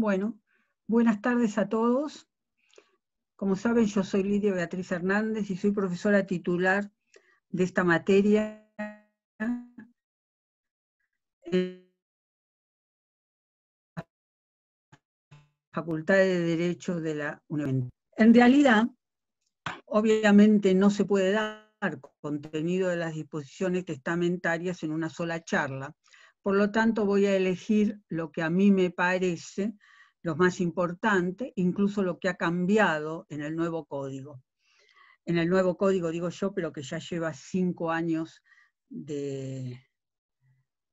Bueno, buenas tardes a todos. Como saben, yo soy Lidia Beatriz Hernández y soy profesora titular de esta materia en la Facultad de Derecho de la Universidad. En realidad, obviamente no se puede dar contenido de las disposiciones testamentarias en una sola charla, por lo tanto, voy a elegir lo que a mí me parece lo más importante, incluso lo que ha cambiado en el nuevo código. En el nuevo código, digo yo, pero que ya lleva cinco años de,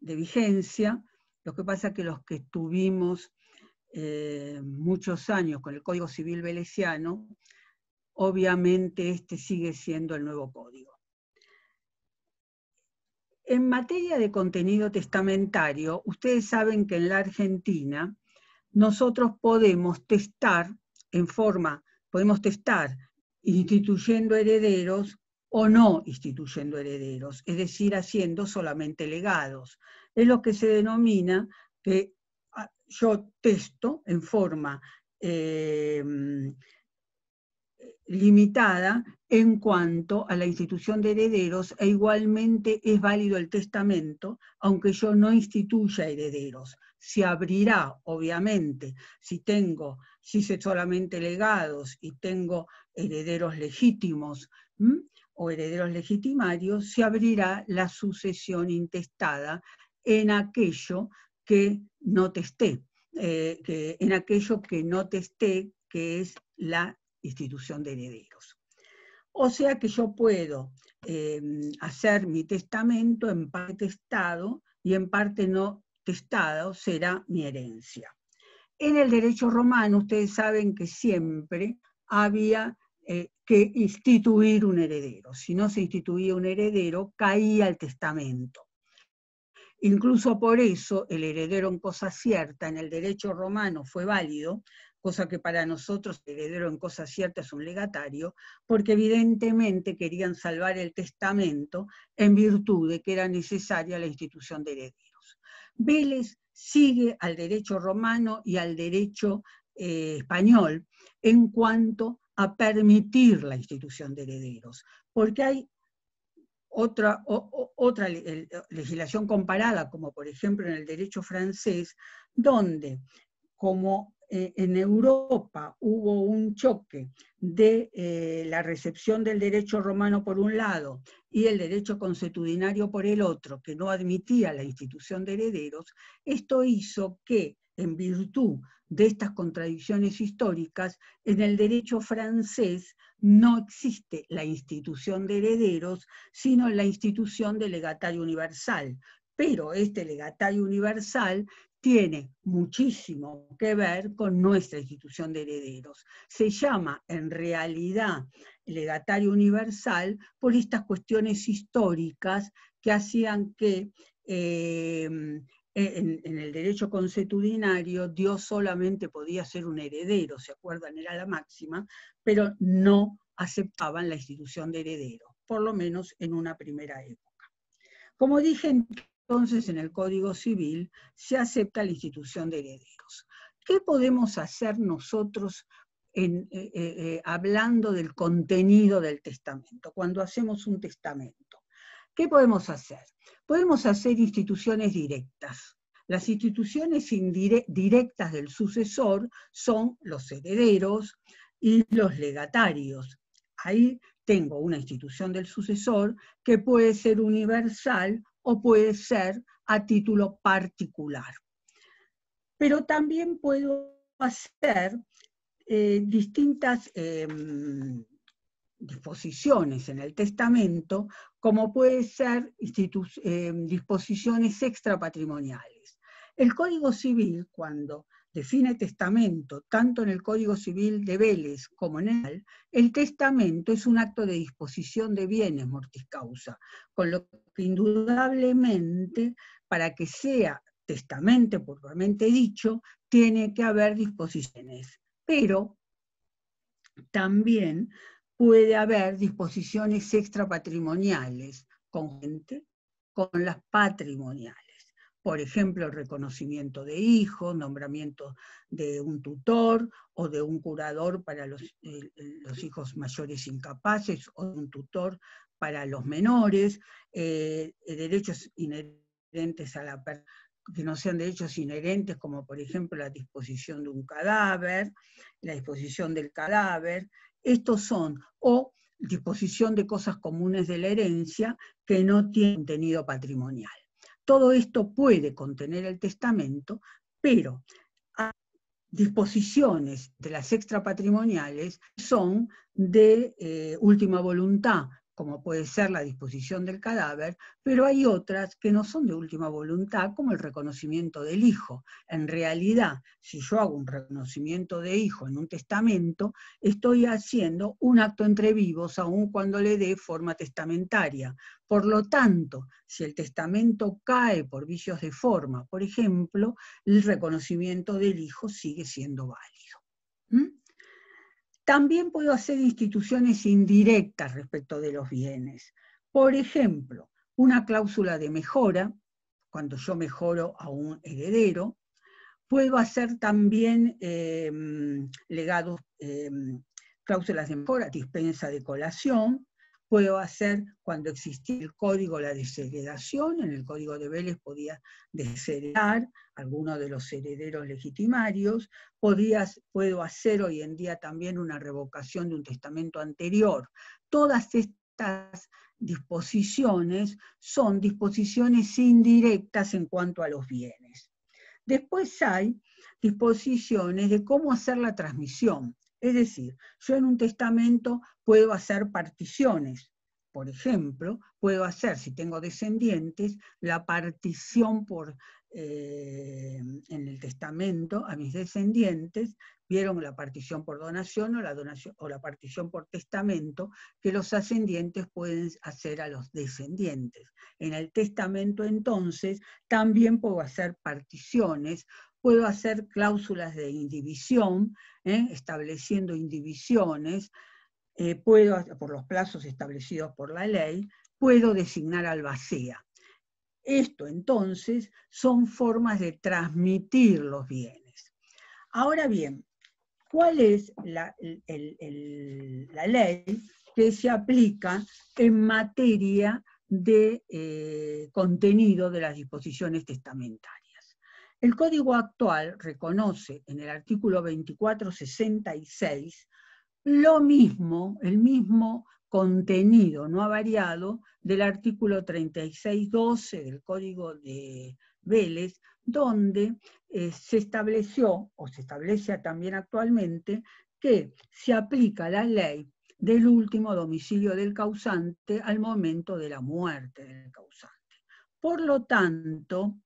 vigencia. Lo que pasa es que los que estuvimos eh, muchos años con el Código Civil veneciano obviamente este sigue siendo el nuevo código. En materia de contenido testamentario, ustedes saben que en la Argentina nosotros podemos testar en forma, podemos testar instituyendo herederos o no instituyendo herederos, es decir, haciendo solamente legados. Es lo que se denomina que ah, yo testo en forma eh, limitada en cuanto a la institución de herederos e igualmente es válido el testamento, aunque yo no instituya herederos. Se abrirá, obviamente, si tengo, si sé solamente legados y tengo herederos legítimos o herederos legitimarios, se abrirá la sucesión intestada en aquello que no testé, eh, que, en aquello que no testé, que es la institución de herederos. O sea que yo puedo em, hacer mi testamento en parte testado y en parte no testado será mi herencia. En el derecho romano ustedes saben que siempre había eh, que instituir un heredero. Si no se instituía un heredero, caía el testamento. Incluso por eso el heredero en cosa cierta en el derecho romano fue válido, cosa que para nosotros heredero en cosas ciertas es un legatario, porque evidentemente querían salvar el testamento en virtud de que era necesaria la institución de herederos. Vélez sigue al derecho romano y al derecho eh, español en cuanto a permitir la institución de herederos, porque hay otra, otra legislación comparada, como por ejemplo en el derecho francés, donde como eh, en Europa hubo un choque de eh, la recepción del derecho romano por un lado y el derecho consuetudinario por el otro, que no admitía la institución de herederos, esto hizo que, en virtud de estas contradicciones históricas, en el derecho francés no existe la institución de herederos, sino la institución de legatario universal, pero este legatario universal tiene muchísimo que ver con nuestra institución de herederos. Se llama en realidad legatario universal por estas cuestiones históricas que hacían que eh, en, el derecho consuetudinario Dios solamente podía ser un heredero, ¿se acuerdan? Era la máxima, pero no aceptaban la institución de heredero, por lo menos en una primera época. Como dije, entonces en el Código Civil se acepta la institución de herederos. ¿Qué podemos hacer nosotros en, eh, eh, eh, hablando del contenido del testamento, cuando hacemos un testamento? ¿Qué podemos hacer? Podemos hacer instituciones directas. Las instituciones directas del sucesor son los herederos y los legatarios. Ahí tengo una institución del sucesor que puede ser universal o puede ser a título particular. Pero también puedo hacer eh, distintas em, disposiciones en el testamento, como puede ser em, disposiciones extrapatrimoniales. El Código Civil, cuando define testamento tanto en el Código Civil de Vélez como en el el testamento es un acto de disposición de bienes mortis causa, con lo que indudablemente para que sea testamento propiamente dicho, tiene que haber disposiciones. Pero también puede haber disposiciones extrapatrimoniales con gente, con las patrimoniales por ejemplo, el reconocimiento de hijos, nombramiento de un tutor o de un curador para los, eh, hijos mayores incapaces o un tutor para los menores, eh, eh, derechos inherentes a la que no sean derechos inherentes como por ejemplo la disposición de un cadáver, la disposición del cadáver, estos son, o disposición de cosas comunes de la herencia que no tienen contenido patrimonial. Todo esto puede contener el testamento, pero hay disposiciones de las extrapatrimoniales son de eh, última voluntad, como puede ser la disposición del cadáver, pero hay otras que no son de última voluntad, como el reconocimiento del hijo. En realidad, si yo hago un reconocimiento de hijo en un testamento, estoy haciendo un acto entre vivos, aun cuando le dé forma testamentaria. Por lo tanto, si el testamento cae por vicios de forma, por ejemplo, el reconocimiento del hijo sigue siendo válido. ¿Mm? También puedo hacer instituciones indirectas respecto de los bienes. Por ejemplo, una cláusula de mejora, cuando yo mejoro a un heredero. Puedo hacer también em, legados, em, cláusulas de mejora, dispensa de colación, puedo hacer cuando existía el código la desheredación, en el código de Vélez podía desheredar alguno de los herederos legitimarios, podía puedo hacer hoy en día también una revocación de un testamento anterior. Todas estas disposiciones son disposiciones indirectas en cuanto a los bienes. Después hay disposiciones de cómo hacer la transmisión. Es decir, yo en un testamento puedo hacer particiones. Por ejemplo, puedo hacer, si tengo descendientes, la partición por, eh, en el testamento a mis descendientes, vieron la partición por donación o la, donación, o la partición por testamento que los ascendientes pueden hacer a los descendientes. En el testamento entonces también puedo hacer particiones puedo hacer cláusulas de indivisión, ¿eh? estableciendo indivisiones, eh, puedo, por los plazos establecidos por la ley, puedo designar albacea. Esto entonces son formas de transmitir los bienes. Ahora bien, ¿cuál es la, ley que se aplica en materia de eh, contenido de las disposiciones testamentarias? El código actual reconoce en el artículo 2466 lo mismo, el mismo contenido no ha variado del artículo 3612 del Código de Vélez, donde eh, se estableció, o se establece también actualmente, que se aplica la ley del último domicilio del causante al momento de la muerte del causante. Por lo tanto,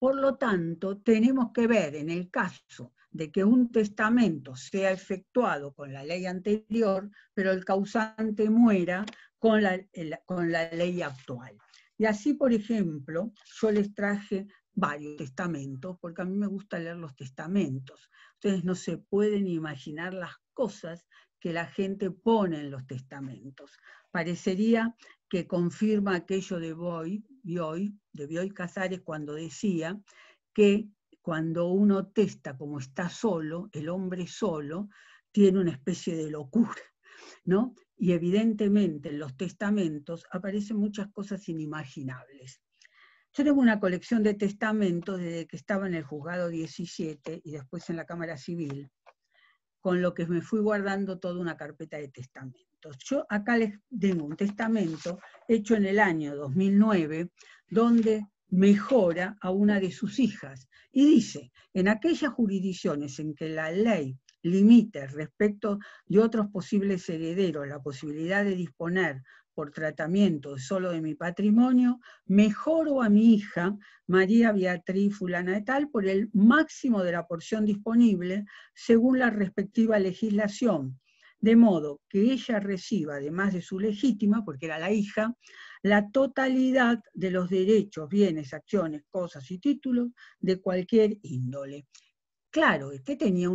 por lo tanto, tenemos que ver en el caso de que un testamento sea efectuado con la ley anterior, pero el causante muera con la, con la ley actual. Y así, por ejemplo, yo les traje varios testamentos, porque a mí me gusta leer los testamentos. Ustedes no se pueden imaginar las cosas que la gente pone en los testamentos. Parecería que confirma aquello de y hoy de Bioy Casares, cuando decía que cuando uno testa como está solo, el hombre solo, tiene una especie de locura, ¿no? Y evidentemente en los testamentos aparecen muchas cosas inimaginables. Yo tengo una colección de testamentos desde que estaba en el juzgado 17 y después en la Cámara Civil, con lo que me fui guardando toda una carpeta de testamentos. Yo acá les tengo un testamento hecho en el año 2009, donde mejora a una de sus hijas y dice, en aquellas jurisdicciones en que la ley limite respecto de otros posibles herederos la posibilidad de disponer por tratamiento solo de mi patrimonio, mejoro a mi hija María Beatriz Fulana por el máximo de la porción disponible según la respectiva legislación, de modo que ella reciba, además de su legítima, porque era la hija, la totalidad de los derechos, bienes, acciones, cosas y títulos de cualquier índole. Claro, que tenía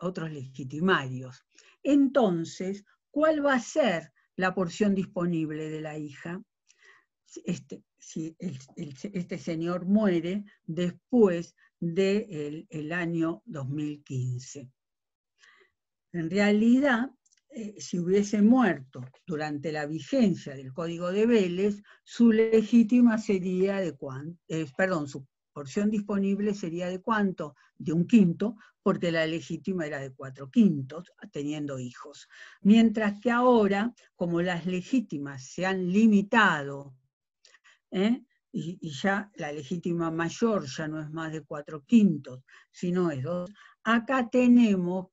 otros legitimarios. Entonces, ¿cuál va a ser la porción disponible de la hija? si este, este señor muere después del de el año 2015. En realidad, eh, si hubiese muerto durante la vigencia del Código de Vélez, su legítima sería de cuánto, eh, perdón, su porción disponible sería de cuánto, de un quinto, porque la legítima era de cuatro quintos, teniendo hijos. Mientras que ahora, como las legítimas se han limitado, ¿eh? y, y ya la legítima mayor ya no es más de cuatro quintos, sino es dos, acá tenemos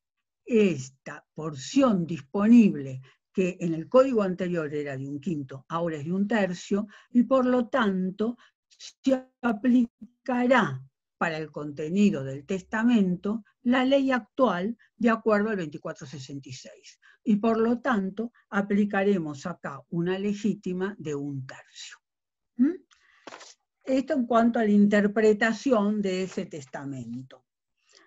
esta porción disponible que en el código anterior era de un quinto, ahora es de un tercio, y por lo tanto se aplicará para el contenido del testamento la ley actual de acuerdo al 2466. Y por lo tanto aplicaremos acá una legítima de un tercio. ¿Mm? Esto en cuanto a la interpretación de ese testamento.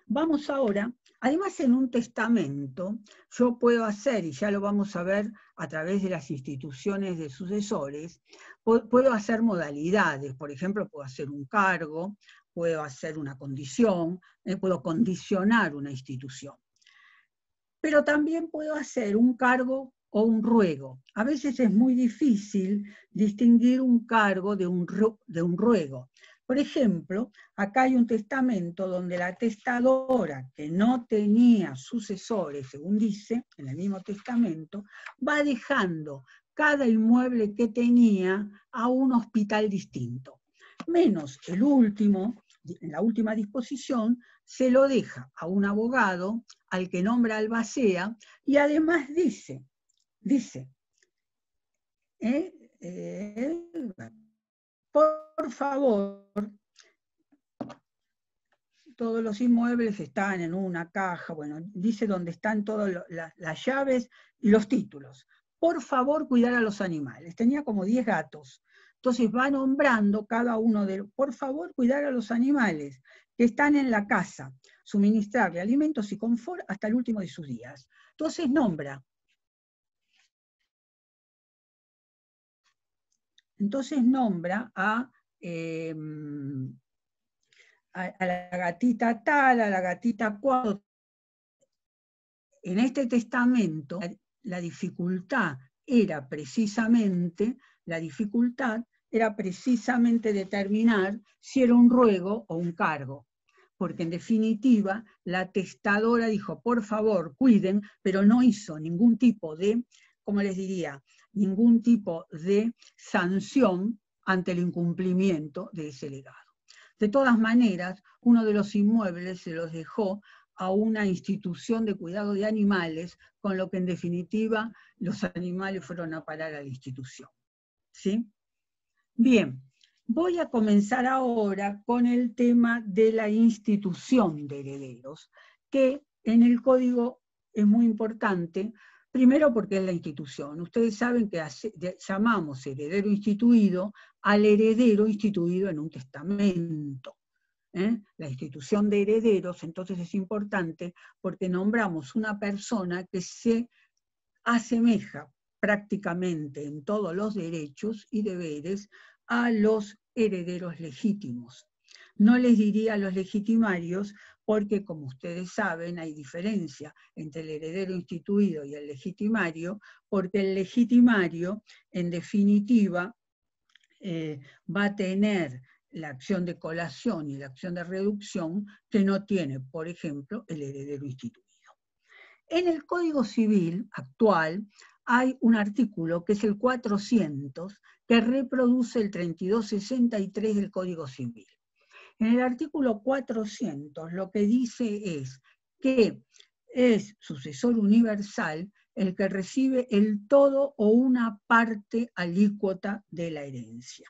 Vamos ahora Además, en un testamento yo puedo hacer, y ya lo vamos a ver a través de las instituciones de sucesores, puedo hacer modalidades, por ejemplo, puedo hacer un cargo, puedo hacer una condición, eh, puedo condicionar una institución. Pero también puedo hacer un cargo o un ruego. A veces es muy difícil distinguir un cargo de un, ruego. Por ejemplo, acá hay un testamento donde la testadora, que no tenía sucesores, según dice, en el mismo testamento, va dejando cada inmueble que tenía a un hospital distinto. Menos el último, en la última disposición, se lo deja a un abogado al que nombra albacea y además dice, dice, eh, eh, por por favor, todos los inmuebles están en una caja, bueno, dice dónde están todas las llaves y los títulos. Por favor, cuidar a los animales. Tenía como 10 gatos. Entonces va nombrando cada uno de por favor, cuidar a los animales que están en la casa, suministrarle alimentos y confort hasta el último de sus días. Entonces nombra. Entonces nombra a Em, a, la gatita tal, a la gatita cual. En este testamento la, dificultad era precisamente, la dificultad era precisamente determinar si era un ruego o un cargo porque en definitiva la testadora dijo, por favor, cuiden, pero no hizo ningún tipo de, como les diría, ningún tipo de sanción ante el incumplimiento de ese legado. De todas maneras, uno de los inmuebles se los dejó a una institución de cuidado de animales, con lo que en definitiva los animales fueron a parar a la institución. ¿Sí? Bien, voy a comenzar ahora con el tema de la institución de herederos, que en el código es muy importante, primero porque es la institución. Ustedes saben que llamamos heredero instituido al heredero instituido en un testamento. ¿eh? la institución de herederos, entonces es importante porque nombramos una persona que se asemeja prácticamente en todos los derechos y deberes a los herederos legítimos. No les diría a los legitimarios porque, como ustedes saben, hay diferencia entre el heredero instituido y el legitimario, porque el legitimario, en definitiva, eh, va a tener la acción de colación y la acción de reducción que no tiene, por ejemplo, el heredero instituido. En el Código Civil actual hay un artículo que es el 400 que reproduce el 3263 del Código Civil. En el artículo 400 lo que dice es que es sucesor universal el que recibe el todo o una parte alícuota de la herencia.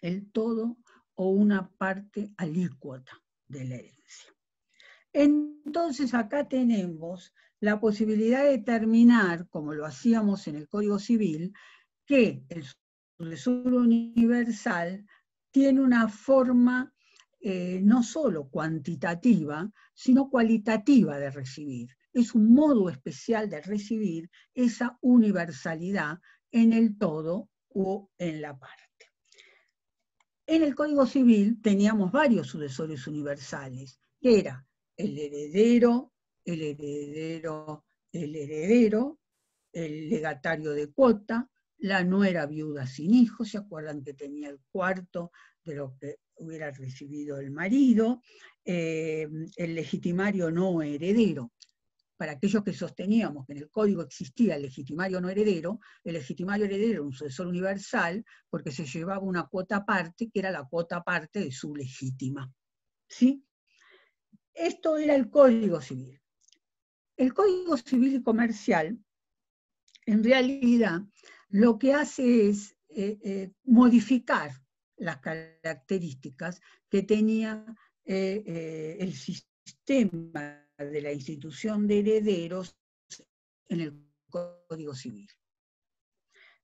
El todo o una parte alícuota de la herencia. Entonces acá tenemos la posibilidad de determinar, como lo hacíamos en el Código Civil, que el sucesor universal tiene una forma eh, no solo cuantitativa, sino cualitativa de recibir es un modo especial de recibir esa universalidad en el todo o en la parte. En el Código Civil teníamos varios sucesores universales, era el heredero, el heredero, el heredero, el legatario de cuota, la nuera viuda sin hijos, ¿se acuerdan que tenía el cuarto de lo que hubiera recibido el marido? Eh, el legitimario no heredero para aquellos que sosteníamos que en el código existía el legitimario no heredero, el legitimario heredero era un sucesor universal porque se llevaba una cuota aparte, que era la cuota aparte de su legítima. Esto era el código civil. El código civil y comercial, en realidad, lo que hace es eh, eh, modificar las características que tenía eh, el sistema de la institución de herederos en el Código Civil.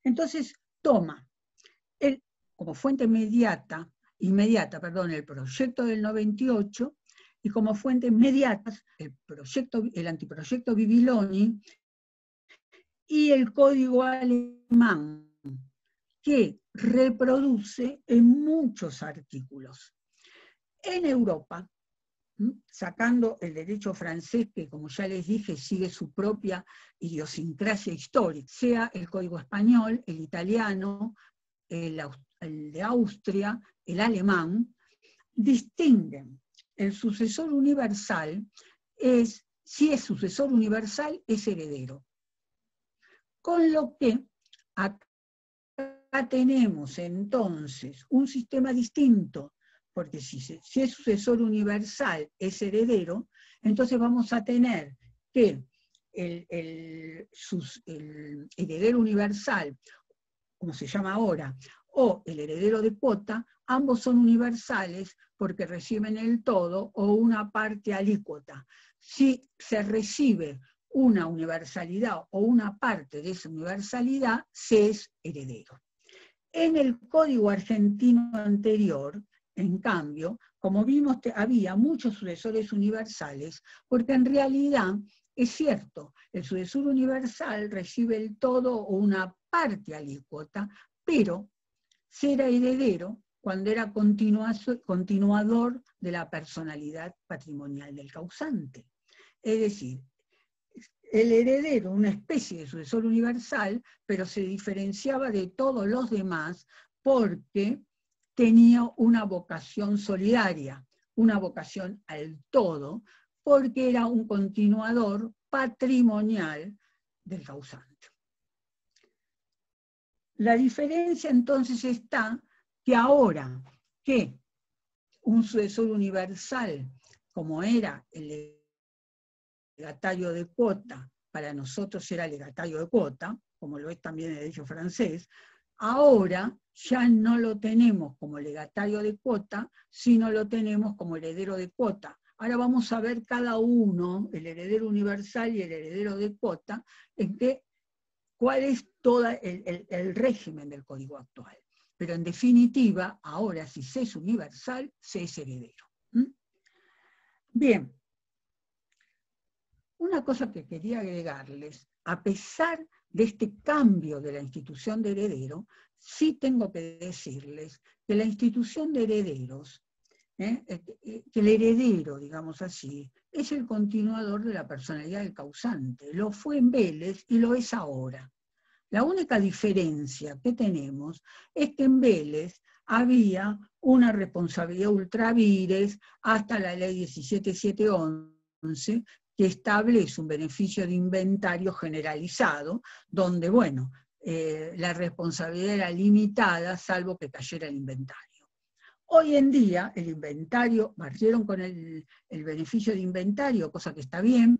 Entonces, toma como fuente inmediata, inmediata perdón, el proyecto del 98 y como fuente inmediata el, proyecto, el antiproyecto Bibiloni y el código alemán, que reproduce en muchos artículos. En Europa, sacando el derecho francés, que como ya les dije, sigue su propia idiosincrasia histórica, sea el código español, el italiano, el, de Austria, el alemán, distinguen. El sucesor universal es, si es sucesor universal, es heredero. Con lo que acá tenemos entonces un sistema distinto porque si, si es sucesor universal, es heredero, entonces vamos a tener que el, el, heredero universal, como se llama ahora, o el heredero de cuota, ambos son universales porque reciben el todo o una parte alícuota. Si se recibe una universalidad o una parte de esa universalidad, se es heredero. En el código argentino anterior en cambio, como vimos, había muchos sucesores universales, porque en realidad es cierto, el sucesor universal recibe el todo o una parte alícuota, pero será heredero cuando era continuador de la personalidad patrimonial del causante. Es decir, el heredero, una especie de sucesor universal, pero se diferenciaba de todos los demás porque tenía una vocación solidaria, una vocación al todo, porque era un continuador patrimonial del causante. La diferencia entonces está que ahora que un sucesor universal, como era el legatario de cuota, para nosotros era legatario de cuota, como lo es también el derecho francés, Ahora ya no lo tenemos como legatario de cuota, sino lo tenemos como heredero de cuota. Ahora vamos a ver cada uno, el heredero universal y el heredero de cuota, en qué, cuál es todo el, régimen del código actual. Pero en definitiva, ahora si se es universal, se es heredero. ¿Mm? Bien, una cosa que quería agregarles, a pesar de este cambio de la institución de heredero, sí tengo que decirles que la institución de herederos, ¿eh? Eh, eh, que el heredero, digamos así, es el continuador de la personalidad del causante. Lo fue en Vélez y lo es ahora. La única diferencia que tenemos es que en Vélez había una responsabilidad ultravires hasta la ley 17711 que establece un beneficio de inventario generalizado, donde, bueno, eh, la responsabilidad era limitada, salvo que cayera el inventario. Hoy en día, el inventario, partieron con el, beneficio de inventario, cosa que está bien,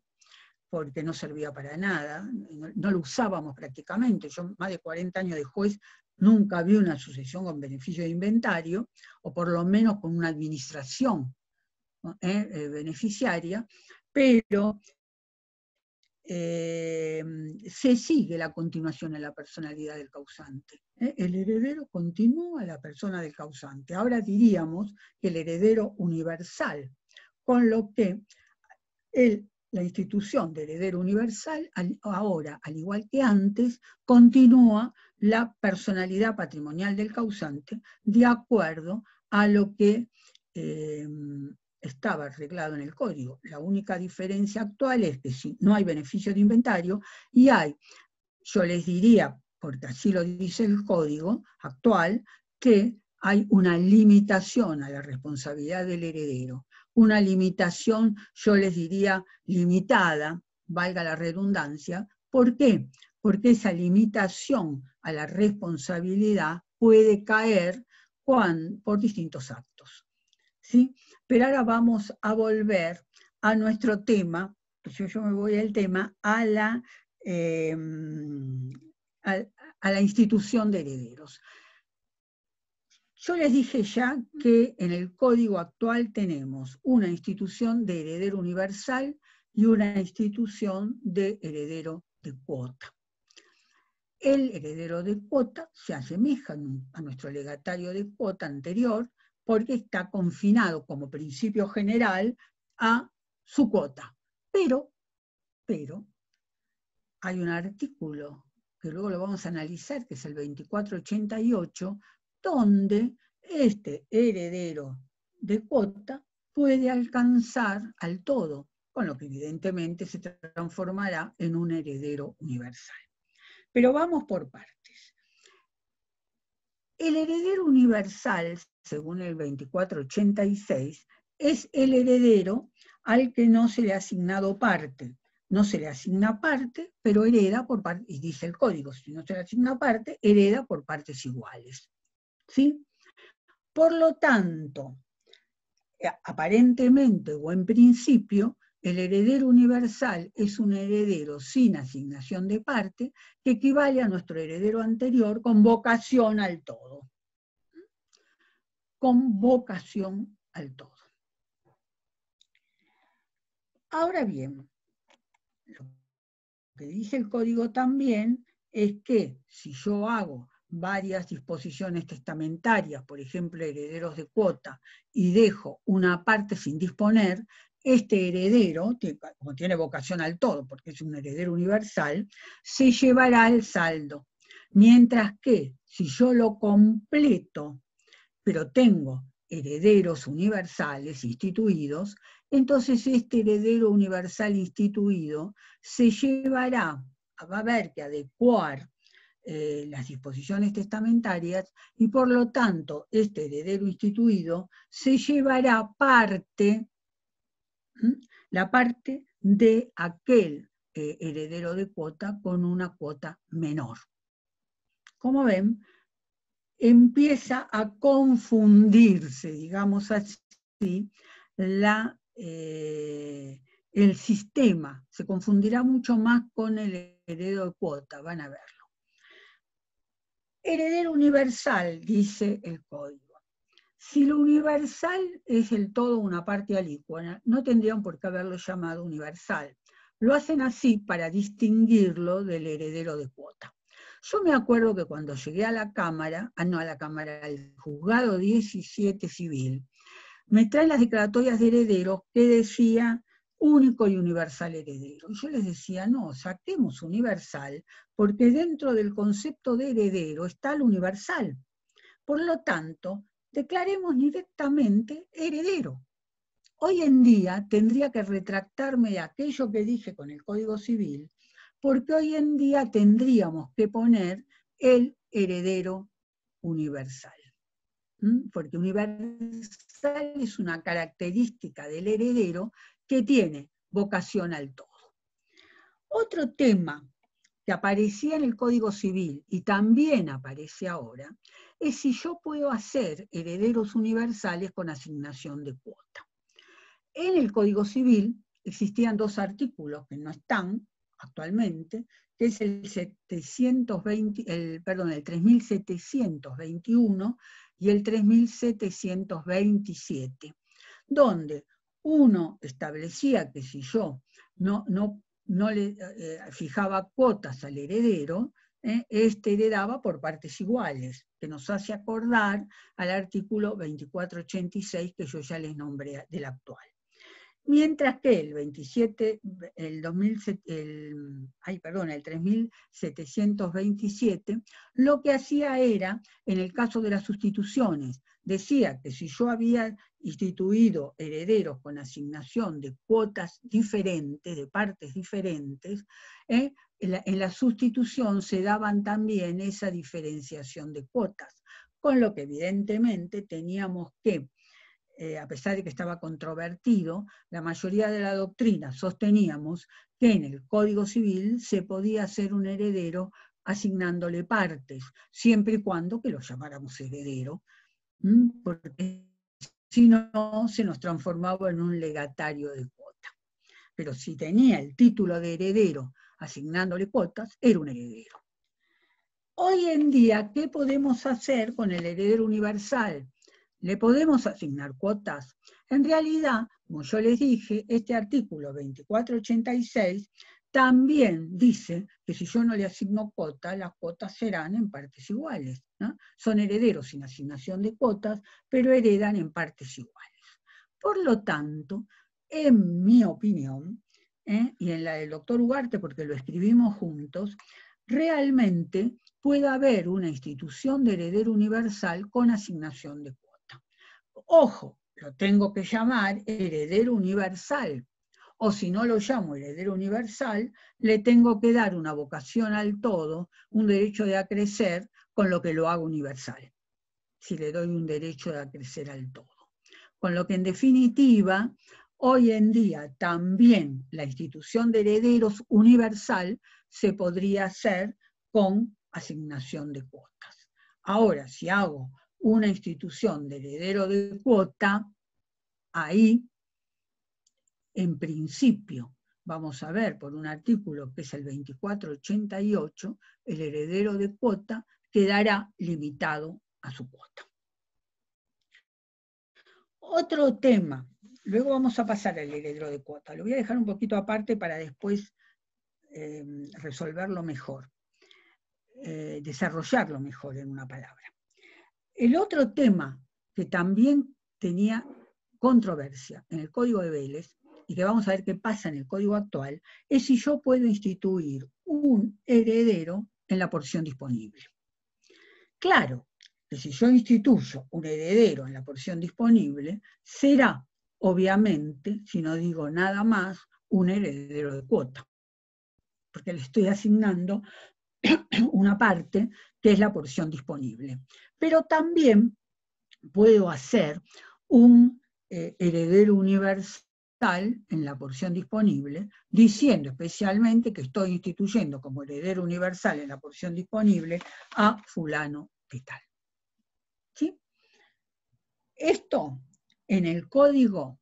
porque no servía para nada, no, lo usábamos prácticamente. Yo más de 40 años de juez nunca vi una sucesión con beneficio de inventario, o por lo menos con una administración eh, eh, beneficiaria, pero em, se sigue la continuación en la personalidad del causante. ¿eh? El heredero continúa la persona del causante. Ahora diríamos que el heredero universal, con lo que la institución de heredero universal ahora, al igual que antes, continúa la personalidad patrimonial del causante de acuerdo a lo que em, estaba arreglado en el código. La única diferencia actual es que si no hay beneficio de inventario y hay, yo les diría, porque así lo dice el código actual, que hay una limitación a la responsabilidad del heredero, una limitación, yo les diría, limitada, valga la redundancia. ¿Por qué? Porque esa limitación a la responsabilidad puede caer por distintos actos. ¿sí? Pero ahora vamos a volver a nuestro tema, yo, yo me voy al tema, a la, em, a la institución de herederos. Yo les dije ya que en el código actual tenemos una institución de heredero universal y una institución de heredero de cuota. El heredero de cuota se asemeja a nuestro legatario de cuota anterior, porque está confinado como principio general a su cuota. Pero, pero, hay un artículo que luego lo vamos a analizar, que es el 2488, donde este heredero de cuota puede alcanzar al todo, con lo que evidentemente se transformará en un heredero universal. Pero vamos por partes. El heredero universal, según el 2486, es el heredero al que no se le ha asignado parte. No se le asigna parte, pero hereda por parte, y dice el código, si no se le asigna parte, hereda por partes iguales. ¿Sí? Por lo tanto, eh, aparentemente o en principio, el heredero universal es un heredero sin asignación de parte que equivale a nuestro heredero anterior con vocación al todo. Con vocación al todo. Ahora bien, lo que dice el código también es que si yo hago varias disposiciones testamentarias, por ejemplo, herederos de cuota, y dejo una parte sin disponer, este heredero, como tiene vocación al todo, porque es un heredero universal, se llevará el saldo. Mientras que si yo lo completo, pero tengo herederos universales instituidos, entonces este heredero universal instituido se llevará, va a haber que adecuar eh, las disposiciones testamentarias y por lo tanto este heredero instituido se llevará parte la parte de aquel eh, heredero de cuota con una cuota menor. Como ven, empieza a confundirse, digamos así, la, eh, el sistema. Se confundirá mucho más con el heredero de cuota, van a verlo. Heredero universal, dice el código. Si lo universal es el todo una parte alícuana, no tendrían por qué haberlo llamado universal. Lo hacen así para distinguirlo del heredero de cuota. Yo me acuerdo que cuando llegué a la Cámara, ah, no a la Cámara, al juzgado 17 civil, me traen las declaratorias de herederos que decía único y universal heredero. Y yo les decía, no, saquemos universal, porque dentro del concepto de heredero está el universal. Por lo tanto, declaremos directamente heredero. Hoy en día tendría que retractarme de aquello que dije con el Código Civil, porque hoy en día tendríamos que poner el heredero universal. Porque universal es una característica del heredero que tiene vocación al todo. Otro tema que aparecía en el Código Civil y también aparece ahora es si yo puedo hacer herederos universales con asignación de cuota. En el Código Civil existían dos artículos que no están actualmente, que es el, el, 3721 y el 3727, donde uno establecía que si yo no, le eh, fijaba cuotas al heredero, ¿eh? este heredaba por partes iguales, que nos hace acordar al artículo 2486 que yo ya les nombré del actual. Mientras que el 27, el, 2000, el, perdón, el 3727, lo que hacía era, en el caso de las sustituciones, decía que si yo había instituido herederos con asignación de cuotas diferentes, de partes diferentes, ¿eh? en la, sustitución se daban también esa diferenciación de cuotas, con lo que evidentemente teníamos que eh, a pesar de que estaba controvertido, la mayoría de la doctrina sosteníamos que en el Código Civil se podía ser un heredero asignándole partes, siempre y cuando que lo llamáramos heredero, porque si no se nos transformaba en un legatario de cuota. Pero si tenía el título de heredero asignándole cuotas, era un heredero. Hoy en día, ¿qué podemos hacer con el heredero universal? ¿Le podemos asignar cuotas? En realidad, como yo les dije, este artículo 2486 también dice que si yo no le asigno cuotas, las cuotas serán en partes iguales. Son herederos sin asignación de cuotas, pero heredan en partes iguales. Por lo tanto, en mi opinión, ¿eh? y en la del doctor Ugarte, porque lo escribimos juntos, realmente puede haber una institución de heredero universal con asignación de cuota. Ojo, lo tengo que llamar heredero universal, o si no lo llamo heredero universal, le tengo que dar una vocación al todo, un derecho de acrecer con lo que lo hago universal, si le doy un derecho de acrecer al todo. Con lo que en definitiva Hoy en día también la institución de herederos universal se podría hacer con asignación de cuotas. Ahora, si hago una institución de heredero de cuota, ahí, en principio, vamos a ver por un artículo que es el 2488, el heredero de cuota quedará limitado a su cuota. Otro tema Luego vamos a pasar al heredero de cuota. Lo voy a dejar un poquito aparte para después eh, resolverlo mejor, eh, desarrollarlo mejor en una palabra. El otro tema que también tenía controversia en el Código de Vélez, y que vamos a ver qué pasa en el Código actual, es si yo puedo instituir un heredero en la porción disponible. Claro, que si yo instituyo un heredero en la porción disponible, será obviamente, si no digo nada más, un heredero de cuota, porque le estoy asignando una parte que es la porción disponible. Pero también puedo hacer un eh, heredero universal en la porción disponible, diciendo especialmente que estoy instituyendo como heredero universal en la porción disponible a fulano vital. tal. ¿Sí? Esto en el código,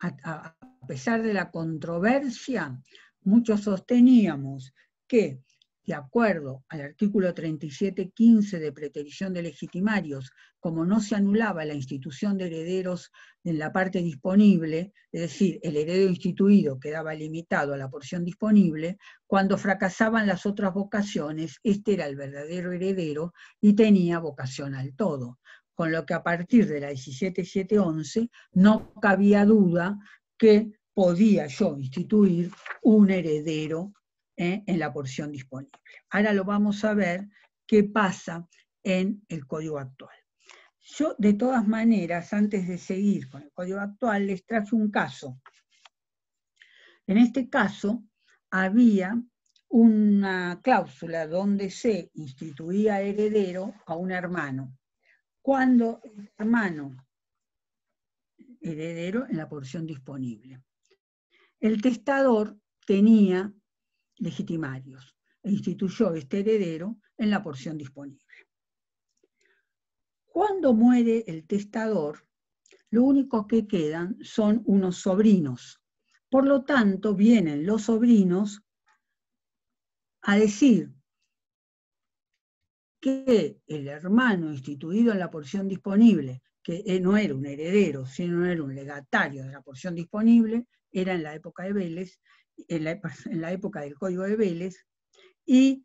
a, pesar de la controversia, muchos sosteníamos que, de acuerdo al artículo 37.15 de preterición de legitimarios, como no se anulaba la institución de herederos en la parte disponible, es decir, el heredero instituido quedaba limitado a la porción disponible, cuando fracasaban las otras vocaciones, este era el verdadero heredero y tenía vocación al todo con lo que a partir de la 17711 no cabía duda que podía yo instituir un heredero eh, en la porción disponible. Ahora lo vamos a ver qué pasa en el código actual. Yo, de todas maneras, antes de seguir con el código actual, les traje un caso. En este caso, había una cláusula donde se instituía heredero a un hermano cuando hermano hermano heredero en la porción disponible. El testador tenía legitimarios e instituyó este heredero en la porción disponible. Cuando muere el testador, lo único que quedan son unos sobrinos. Por lo tanto, vienen los sobrinos a decir que el hermano instituido en la porción disponible, que eh, no era un heredero, sino era un legatario de la porción disponible, era en la época de Vélez, en la, en la época del Código de Vélez, y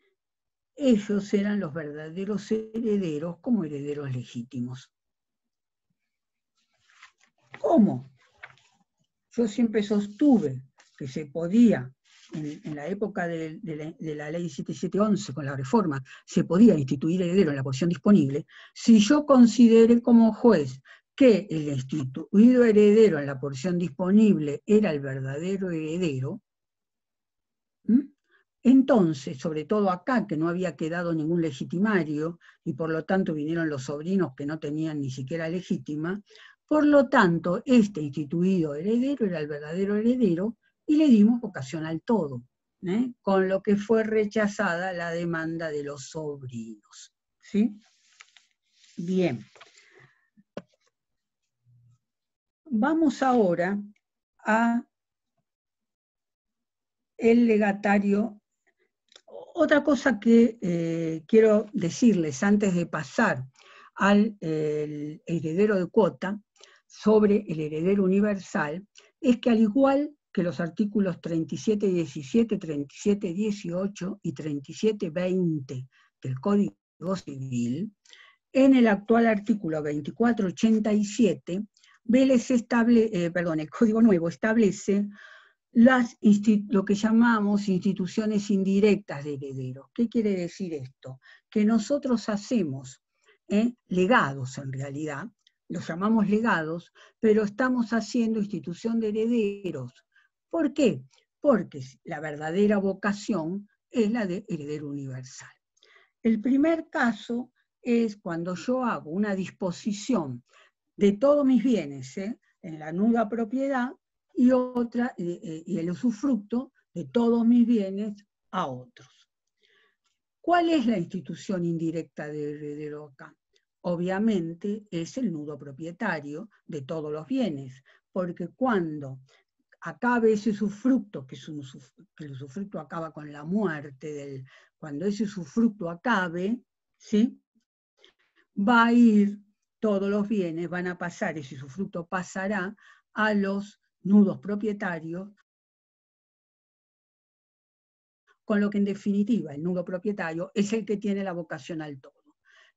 ellos eran los verdaderos herederos como herederos legítimos. ¿Cómo? Yo siempre sostuve que se podía en, la época de, la, ley 7711, con la reforma, se podía instituir heredero en la porción disponible, si yo consideré como juez que el instituido heredero en la porción disponible era el verdadero heredero, Entonces, sobre todo acá, que no había quedado ningún legitimario, y por lo tanto vinieron los sobrinos que no tenían ni siquiera legítima, por lo tanto, este instituido heredero era el verdadero heredero, y le dimos vocación al todo, ¿eh? con lo que fue rechazada la demanda de los sobrinos. ¿sí? Bien. Vamos ahora a el legatario. Otra cosa que eh, quiero decirles antes de pasar al heredero de cuota sobre el heredero universal es que al igual que los artículos 37, 17, 37, 18 y 37, 20 del Código Civil, en el actual artículo 2487, Vélez estable, eh, perdón, el Código Nuevo establece las lo que llamamos instituciones indirectas de herederos. ¿Qué quiere decir esto? Que nosotros hacemos eh, legados en realidad, los llamamos legados, pero estamos haciendo institución de herederos ¿Por qué? Porque la verdadera vocación es la de heredero universal. El primer caso es cuando yo hago una disposición de todos mis bienes ¿eh? en la nuda propiedad y, eh, eh, y el usufructo de todos mis bienes a otros. ¿Cuál es la institución indirecta de heredero acá? Obviamente es el nudo propietario de todos los bienes, porque cuando acabe ese usufructo, que, que el usufructo acaba con la muerte, del, cuando ese usufructo acabe, ¿sí? va a ir, todos los bienes van a pasar, ese usufructo pasará a los nudos propietarios, con lo que en definitiva el nudo propietario es el que tiene la vocación al todo.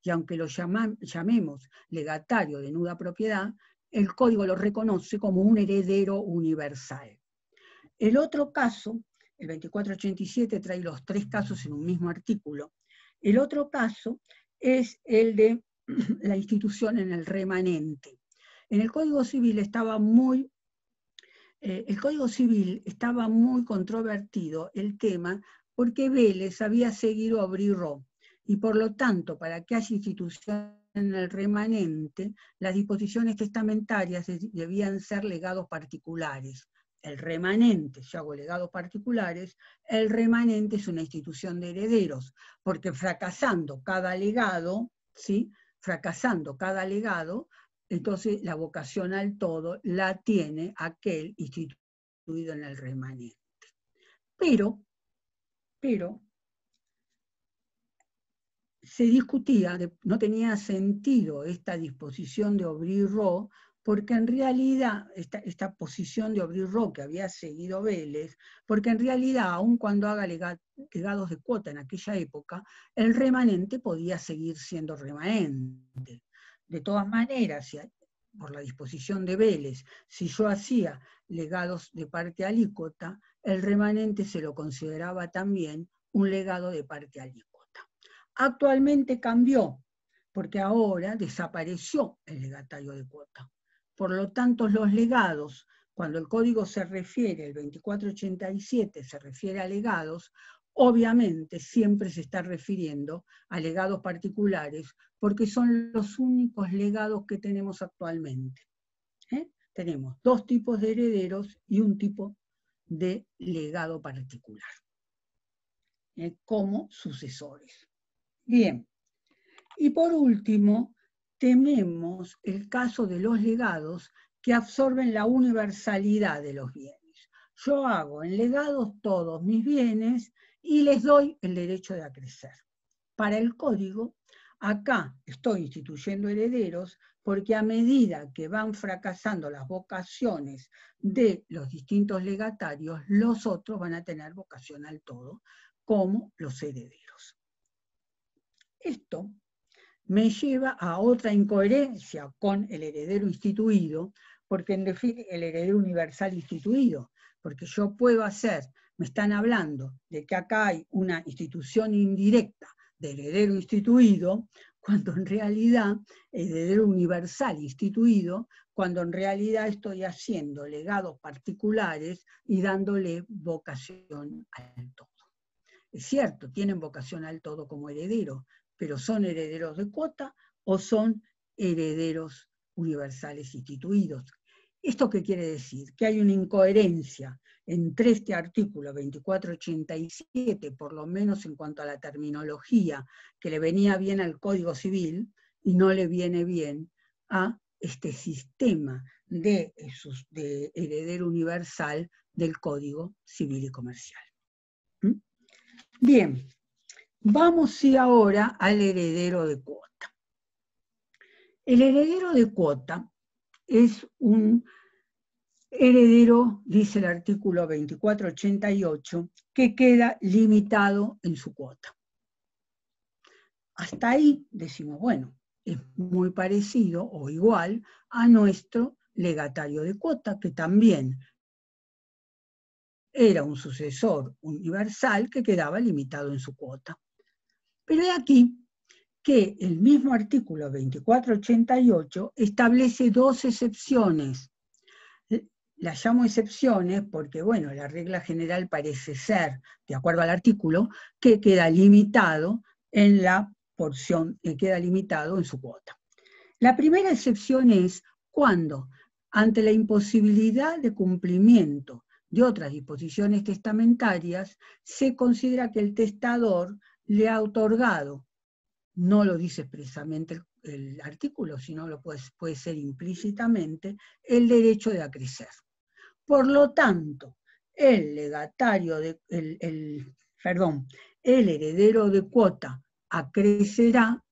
Y aunque lo llamemos legatario de nuda propiedad, el código lo reconoce como un heredero universal. El otro caso, el 2487 trae los tres casos en un mismo artículo, el otro caso es el de la institución en el remanente. En el Código Civil estaba muy, eh, el Código Civil estaba muy controvertido el tema porque Vélez había seguido a Briro y por lo tanto para que haya institución en el remanente, las disposiciones testamentarias debían ser legados particulares. El remanente, si hago legados particulares, el remanente es una institución de herederos, porque fracasando cada legado, ¿sí? fracasando cada legado, entonces la vocación al todo la tiene aquel instituido en el remanente. Pero, pero, se discutía, no tenía sentido esta disposición de obrir ro porque en realidad, esta, posición de obrir ro que había seguido Vélez, porque en realidad, aun cuando haga legados de cuota en aquella época, el remanente podía seguir siendo remanente. De todas maneras, por la disposición de Vélez, si yo hacía legados de parte alícuota, el remanente se lo consideraba también un legado de parte alícuota. Actualmente cambió, porque ahora desapareció el legatario de cuota. Por lo tanto, los legados, cuando el código se refiere, el 2487 se refiere a legados, obviamente siempre se está refiriendo a legados particulares, porque son los únicos legados que tenemos actualmente. ¿eh? Tenemos dos tipos de herederos y un tipo de legado particular, ¿eh? como sucesores. Bien. Y por último, tememos el caso de los legados que absorben la universalidad de los bienes. Yo hago en legados todos mis bienes y les doy el derecho de acrecer. Para el código, acá estoy instituyendo herederos porque a medida que van fracasando las vocaciones de los distintos legatarios, los otros van a tener vocación al todo como los herederos. Esto me lleva a otra incoherencia con el heredero instituido, porque en definitiva el heredero universal instituido, porque yo puedo hacer, me están hablando de que acá hay una institución indirecta de heredero instituido, cuando en realidad heredero universal instituido, cuando en realidad estoy haciendo legados particulares y dándole vocación al todo. Es cierto, tienen vocación al todo como heredero, pero son herederos de cuota o son herederos universales instituidos. ¿Esto qué quiere decir? Que hay una incoherencia entre este artículo 2487, por lo menos en cuanto a la terminología, que le venía bien al Código Civil y no le viene bien a este sistema de, eh, de heredero universal del Código Civil y Comercial. ¿Mm? Bien, Vamos sí ahora al heredero de cuota. El heredero de cuota es un heredero, dice el artículo 2488, que queda limitado en su cuota. Hasta ahí decimos, bueno, es muy parecido o igual a nuestro legatario de cuota, que también era un sucesor universal que quedaba limitado en su cuota. Pero he aquí que el mismo artículo 2488 establece dos excepciones. Las llamo excepciones porque, bueno, la regla general parece ser, de acuerdo al artículo, que queda limitado en la porción, que eh, queda limitado en su cuota. La primera excepción es cuando, ante la imposibilidad de cumplimiento de otras disposiciones testamentarias, se considera que el testador le ha otorgado, no lo dice expresamente el, artículo, sino lo puede, puede ser implícitamente, el derecho de acrecer. Por lo tanto, el legatario, de, el, perdón, el heredero de cuota acrecerá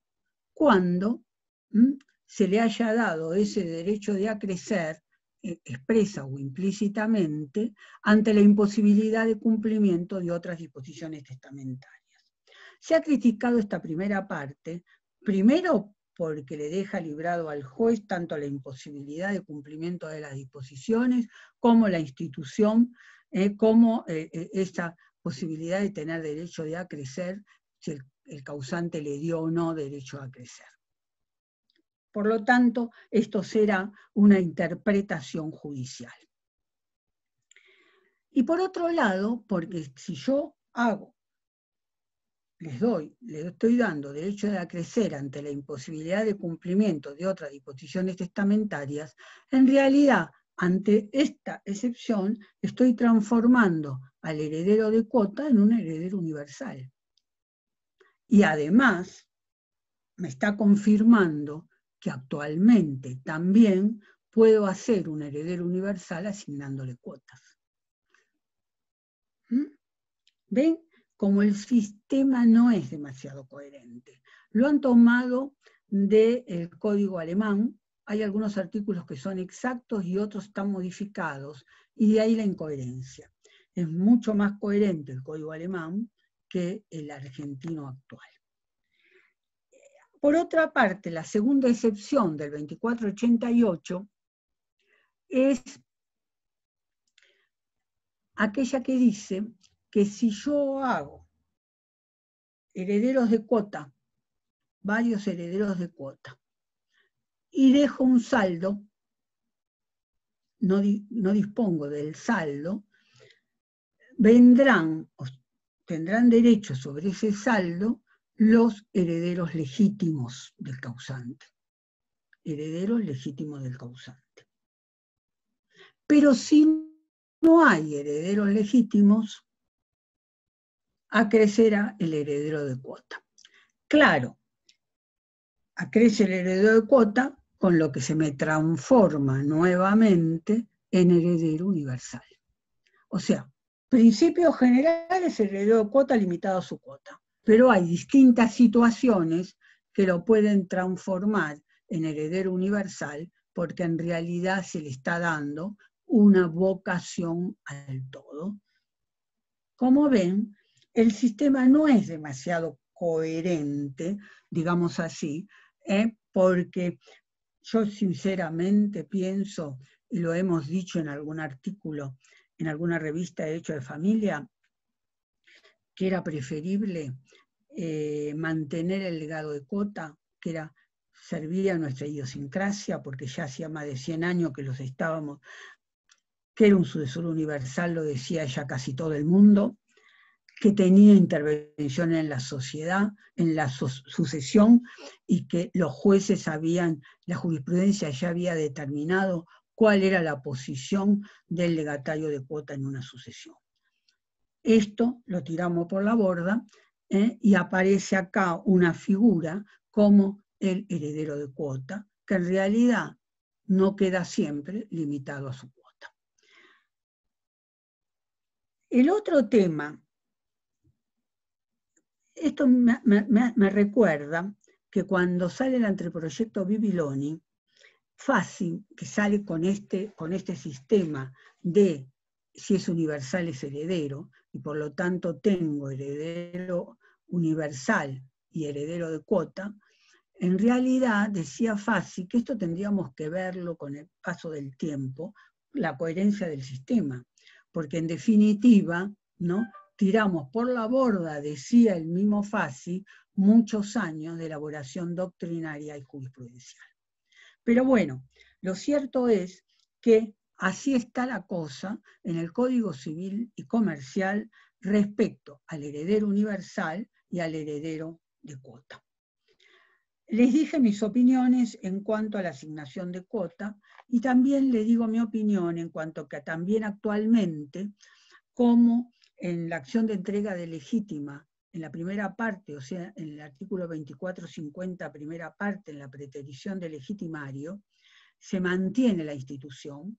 cuando se le haya dado ese derecho de acrecer eh, expresa o implícitamente ante la imposibilidad de cumplimiento de otras disposiciones testamentarias. Se ha criticado esta primera parte, primero porque le deja librado al juez tanto la imposibilidad de cumplimiento de las disposiciones como la institución, eh, como eh, eh, esta posibilidad de tener derecho de acrecer si el, causante le dio o no derecho a crecer. Por lo tanto, esto será una interpretación judicial. Y por otro lado, porque si yo hago les doy, les estoy dando derecho de crecer ante la imposibilidad de cumplimiento de otras disposiciones testamentarias, en realidad, ante esta excepción, estoy transformando al heredero de cuota en un heredero universal. Y además, me está confirmando que actualmente también puedo hacer un heredero universal asignándole cuotas. ¿Mm? ¿Ven? como el sistema no es demasiado coherente. Lo han tomado del código alemán, hay algunos artículos que son exactos y otros están modificados, y de ahí la incoherencia. Es mucho más coherente el código alemán que el argentino actual. Por otra parte, la segunda excepción del 2488 es aquella que dice que si yo hago herederos de cuota, varios herederos de cuota, y dejo un saldo, no, dispongo del saldo, vendrán, tendrán derecho sobre ese saldo los herederos legítimos del causante. Herederos legítimos del causante. Pero si no hay herederos legítimos, Acrecerá el heredero de cuota. Claro, acrece el heredero de cuota, con lo que se me transforma nuevamente en heredero universal. O sea, principios generales, el heredero de cuota limitado a su cuota, pero hay distintas situaciones que lo pueden transformar en heredero universal porque en realidad se le está dando una vocación al todo. Como ven, el sistema no es demasiado coherente, digamos así, ¿eh? porque yo sinceramente pienso, y lo hemos dicho en algún artículo, en alguna revista de hecho de familia, que era preferible eh, mantener el legado de Cota, que era servía a nuestra idiosincrasia, porque ya hacía más de 100 años que los estábamos, que era un sucesor universal, lo decía ya casi todo el mundo, que tenía intervención en la sociedad, en la sucesión, y que los jueces habían, la jurisprudencia ya había determinado cuál era la posición del legatario de cuota en una sucesión. Esto lo tiramos por la borda ¿eh? y aparece acá una figura como el heredero de cuota, que en realidad no queda siempre limitado a su cuota. El otro tema esto me, recuerda que cuando sale el anteproyecto Bibiloni, Fasi, que sale con este, con este sistema de si es universal es heredero, y por lo tanto tengo heredero universal y heredero de cuota, en realidad decía Fassi que esto tendríamos que verlo con el paso del tiempo, la coherencia del sistema, porque en definitiva, ¿no? tiramos por la borda, decía el mismo Fassi, muchos años de elaboración doctrinaria y jurisprudencial. Pero bueno, lo cierto es que así está la cosa en el Código Civil y Comercial respecto al heredero universal y al heredero de cuota. Les dije mis opiniones en cuanto a la asignación de cuota y también le digo mi opinión en cuanto que también actualmente como en la acción de entrega de legítima, en la primera parte, o sea, en el artículo 2450, primera parte, en la preterición de legitimario, se mantiene la institución.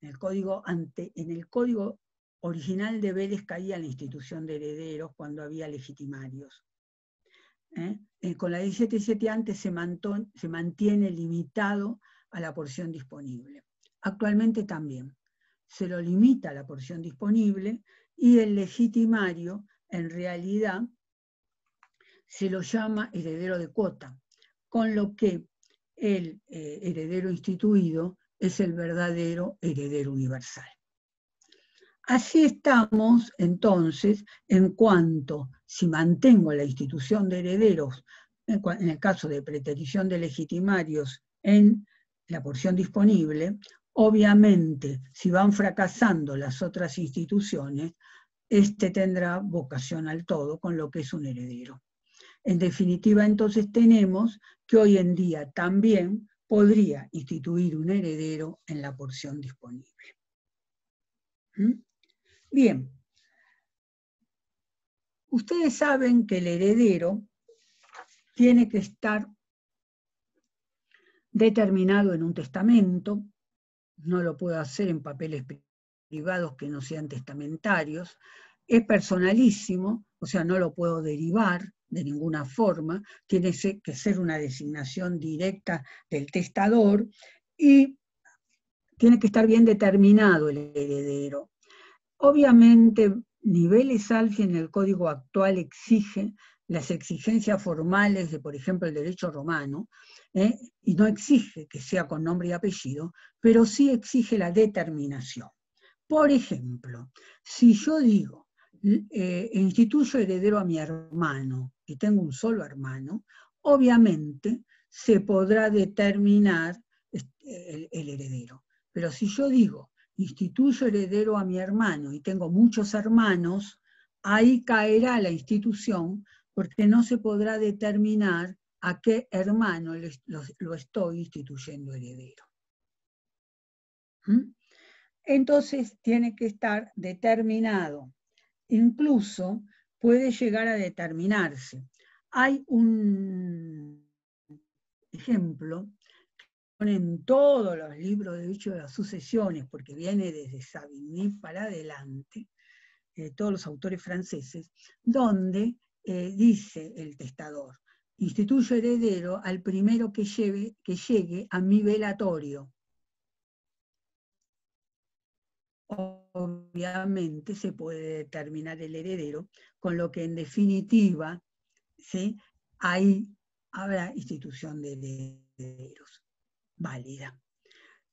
En el código, ante, en el código original de Vélez caía la institución de herederos cuando había legitimarios. ¿eh? Eh, con la 17.7 antes se, se mantiene limitado a la porción disponible. Actualmente también se lo limita a la porción disponible y el legitimario, en realidad, se lo llama heredero de cuota, con lo que el eh, heredero instituido es el verdadero heredero universal. Así estamos entonces en cuanto, si mantengo la institución de herederos, en el caso de preterición de legitimarios en la porción disponible, Obviamente, si van fracasando las otras instituciones, este tendrá vocación al todo, con lo que es un heredero. En definitiva, entonces tenemos que hoy en día también podría instituir un heredero en la porción disponible. ¿Mm? Bien, ustedes saben que el heredero tiene que estar determinado en un testamento, no lo puedo hacer en papeles privados que no sean testamentarios, es personalísimo, o sea, no lo puedo derivar de ninguna forma, tiene que ser una designación directa del testador y tiene que estar bien determinado el heredero. Obviamente, niveles altos en el código actual exigen las exigencias formales de, por ejemplo, el derecho romano, ¿eh? y no exige que sea con nombre y apellido, pero sí exige la determinación. Por ejemplo, si yo digo, eh, instituyo heredero a mi hermano y tengo un solo hermano, obviamente se podrá determinar este, el, el heredero. Pero si yo digo, instituyo heredero a mi hermano y tengo muchos hermanos, ahí caerá la institución porque no se podrá determinar a qué hermano lo estoy instituyendo heredero. ¿Mm? Entonces tiene que estar determinado. Incluso puede llegar a determinarse. Hay un ejemplo que en todos los libros de dicho de las sucesiones, porque viene desde Savigny para adelante, eh, todos los autores franceses, donde eh, dice el testador, instituyo heredero al primero que, que llegue a mi velatorio. Obviamente se puede determinar el heredero, con lo que en definitiva ¿sí? Ahí habrá institución de herederos válida.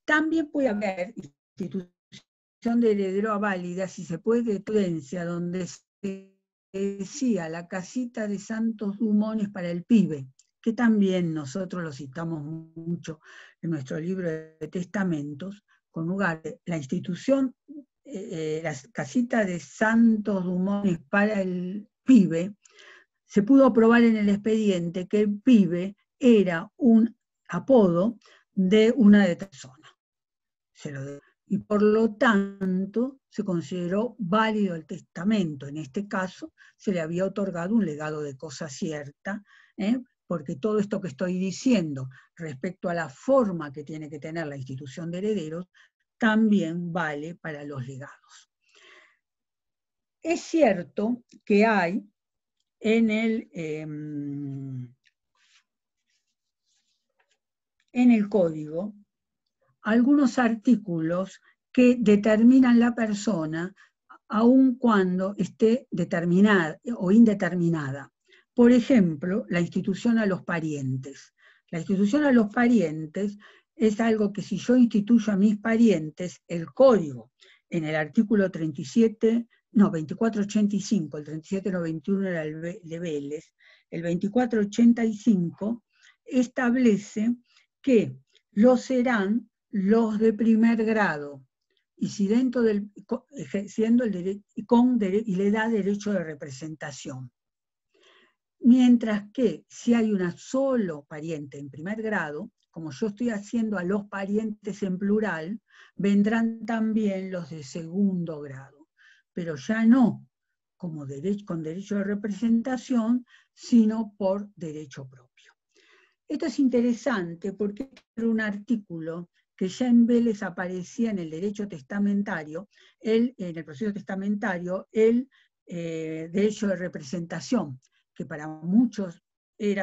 También puede haber institución de heredero válida si se puede de donde se decía, la casita de Santos dumones para el pibe, que también nosotros lo citamos mucho en nuestro libro de testamentos, con lugar la institución, eh, eh, la casita de Santos dumones para el pibe, se pudo probar en el expediente que el pibe era un apodo de una de personas. Se lo y por lo tanto se consideró válido el testamento. En este caso se le había otorgado un legado de cosa cierta, ¿eh? porque todo esto que estoy diciendo respecto a la forma que tiene que tener la institución de herederos también vale para los legados. Es cierto que hay en el, em, en el código algunos artículos que determinan la persona aun cuando esté determinada o indeterminada. Por ejemplo, la institución a los parientes. La institución a los parientes es algo que si yo instituyo a mis parientes, el código en el artículo 37, no, 2485, el 3791 era de Vélez, el 2485 establece que lo serán los de primer grado, y si dentro del, ejerciendo el y le da derecho de representación. Mientras que si hay una solo pariente en primer grado, como yo estoy haciendo a los parientes en plural, vendrán también los de segundo grado, pero ya no como derecho, con derecho de representación, sino por derecho propio. Esto es interesante porque es un artículo que ya en Vélez aparecía en el derecho testamentario, en el proceso testamentario, el eh, derecho de representación, que para muchos eh,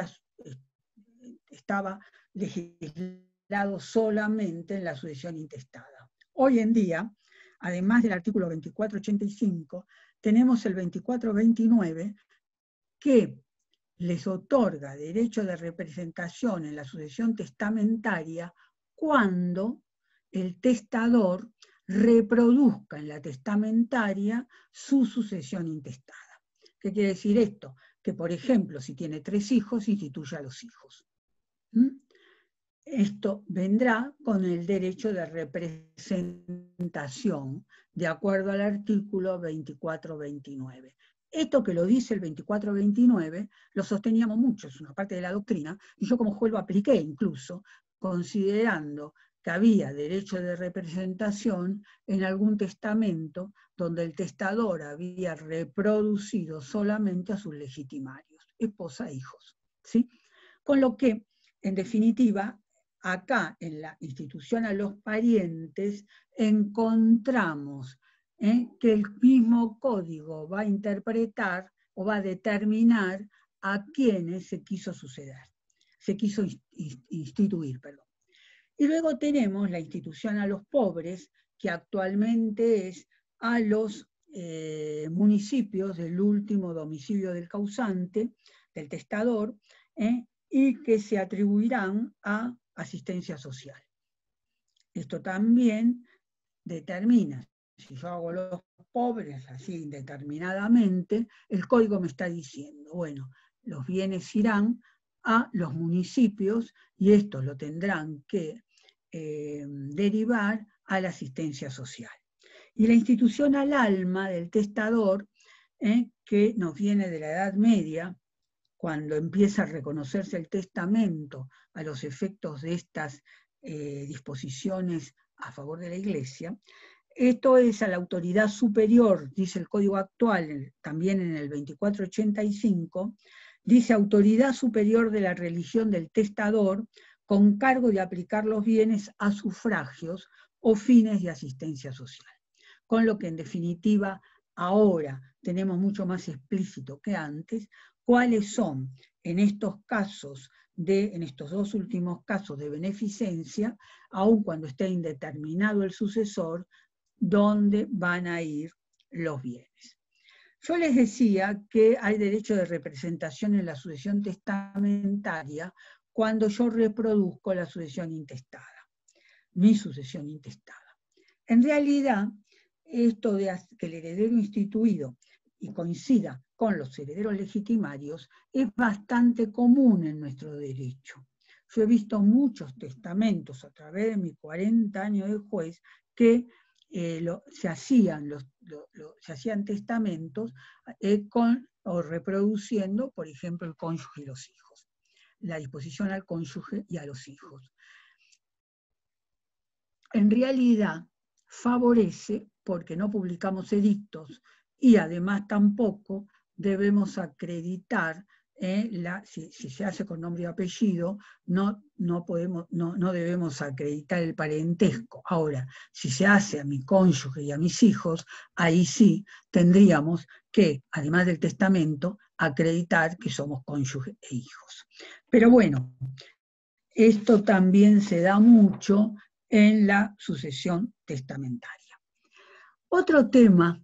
estaba legislado solamente en la sucesión intestada. Hoy en día, además del artículo 2485, tenemos el 2429 que les otorga derecho de representación en la sucesión testamentaria cuando el testador reproduzca en la testamentaria su sucesión intestada. ¿Qué quiere decir esto? Que, por ejemplo, si tiene tres hijos, instituya a los hijos. ¿Mm? Esto vendrá con el derecho de representación, de acuerdo al artículo 2429. Esto que lo dice el 2429 lo sosteníamos mucho, es una parte de la doctrina, y yo como juez lo apliqué incluso, considerando que había derecho de representación en algún testamento donde el testador había reproducido solamente a sus legitimarios, esposa e hijos. ¿sí? Con lo que, en definitiva, acá en la institución a los parientes encontramos ¿eh? que el mismo código va a interpretar o va a determinar a quienes se quiso suceder se quiso instituir. Perdón. Y luego tenemos la institución a los pobres, que actualmente es a los eh, municipios del último domicilio del causante, del testador, ¿eh? y que se atribuirán a asistencia social. Esto también determina, si yo hago los pobres así indeterminadamente, el código me está diciendo, bueno, los bienes irán a los municipios y estos lo tendrán que eh, derivar a la asistencia social. Y la institución al alma del testador, eh, que nos viene de la Edad Media, cuando empieza a reconocerse el testamento a los efectos de estas eh, disposiciones a favor de la Iglesia, esto es a la autoridad superior, dice el código actual, también en el 2485, Dice autoridad superior de la religión del testador con cargo de aplicar los bienes a sufragios o fines de asistencia social. Con lo que en definitiva ahora tenemos mucho más explícito que antes cuáles son en estos casos de, en estos dos últimos casos de beneficencia, aun cuando esté indeterminado el sucesor, dónde van a ir los bienes. Yo les decía que hay derecho de representación en la sucesión testamentaria cuando yo reproduzco la sucesión intestada, mi sucesión intestada. En realidad, esto de que el heredero instituido y coincida con los herederos legitimarios es bastante común en nuestro derecho. Yo he visto muchos testamentos a través de mis 40 años de juez que eh, se, hacían se hacían testamentos eh, con, o reproduciendo, por ejemplo, el cónyuge y los hijos, la disposición al cónyuge y a los hijos. En realidad, favorece, porque no publicamos edictos y además tampoco debemos acreditar la, si, se hace con nombre y apellido, no, no, podemos, no, no, debemos acreditar el parentesco. Ahora, si se hace a mi cónyuge y a mis hijos, ahí sí tendríamos que, además del testamento, acreditar que somos cónyuge e hijos. Pero bueno, esto también se da mucho en la sucesión testamentaria. Otro tema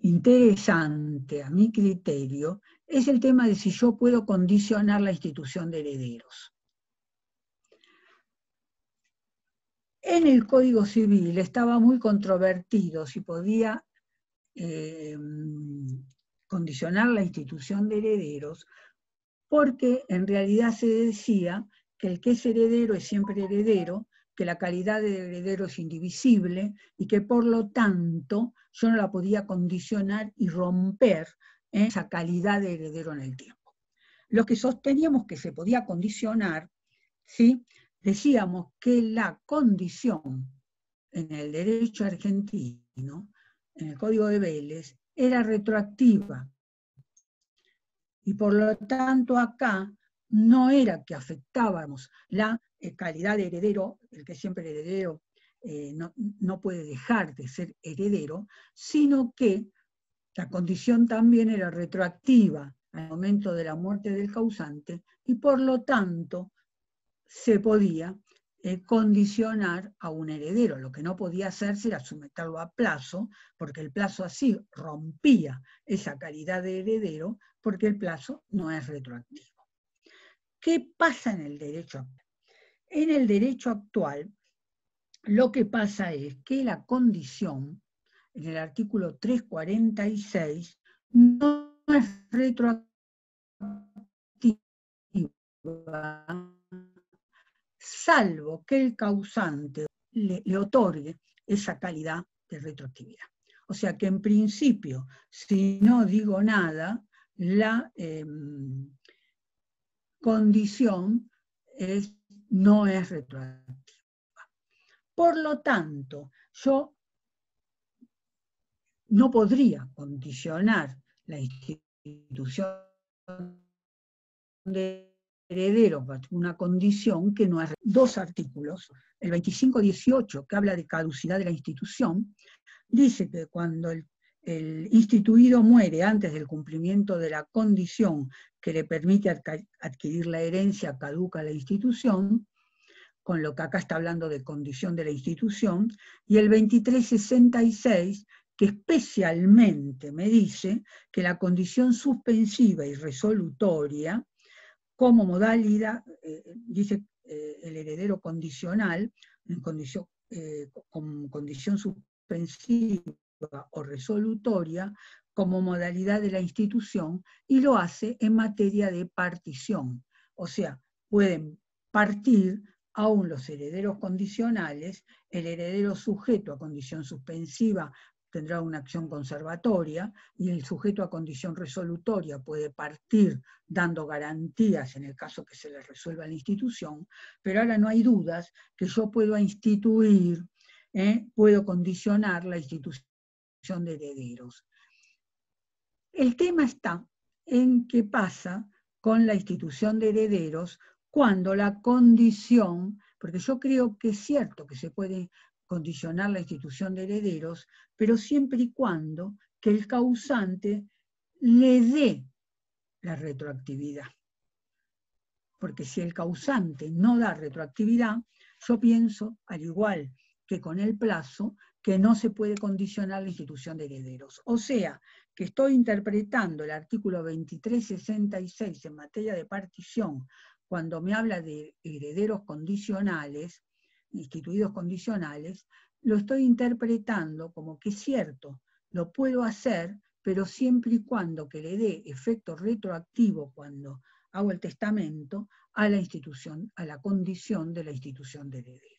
interesante a mi criterio es el tema de si yo puedo condicionar la institución de herederos. En el Código Civil estaba muy controvertido si podía eh, condicionar la institución de herederos, porque en realidad se decía que el que es heredero es siempre heredero que la calidad de heredero es indivisible y que por lo tanto yo no la podía condicionar y romper ¿eh? esa calidad de heredero en el tiempo. Lo que sosteníamos que se podía condicionar, ¿sí? decíamos que la condición en el derecho argentino, en el Código de Vélez, era retroactiva. Y por lo tanto acá no era que afectábamos la calidad de heredero, el que siempre heredero eh, no, puede dejar de ser heredero, sino que la condición también era retroactiva al momento de la muerte del causante y por lo tanto se podía eh, condicionar a un heredero. Lo que no podía hacerse era someterlo a plazo, porque el plazo así rompía esa calidad de heredero, porque el plazo no es retroactivo. ¿Qué pasa en el derecho en el derecho actual, lo que pasa es que la condición, en el artículo 346, no es retroactiva, salvo que el causante le, otorgue esa calidad de retroactividad. O sea que en principio, si no digo nada, la em, condición es no es retroactiva. Por lo tanto, yo no podría condicionar la institución de heredero una condición que no es dos artículos, el 2518 que habla de caducidad de la institución, dice que cuando el el instituido muere antes del cumplimiento de la condición que le permite adquirir la herencia, caduca la institución, con lo que acá está hablando de condición de la institución, y el 2366, que especialmente me dice que la condición suspensiva y resolutoria, como modalidad, eh, dice eh, el heredero condicional, en eh, con condición suspensiva o resolutoria como modalidad de la institución y lo hace en materia de partición. O sea, pueden partir aún los herederos condicionales, el heredero sujeto a condición suspensiva tendrá una acción conservatoria y el sujeto a condición resolutoria puede partir dando garantías en el caso que se le resuelva la institución, pero ahora no hay dudas que yo puedo instituir, eh, puedo condicionar la institución de herederos. El tema está en qué pasa con la institución de herederos cuando la condición, porque yo creo que es cierto que se puede condicionar la institución de herederos, pero siempre y cuando que el causante le dé la retroactividad. Porque si el causante no da retroactividad, yo pienso, al igual que con el plazo, que no se puede condicionar la institución de herederos. O sea, que estoy interpretando el artículo 2366 en materia de partición, cuando me habla de herederos condicionales, instituidos condicionales, lo estoy interpretando como que es cierto, lo puedo hacer, pero siempre y cuando que le dé efecto retroactivo cuando hago el testamento a la institución, a la condición de la institución de herederos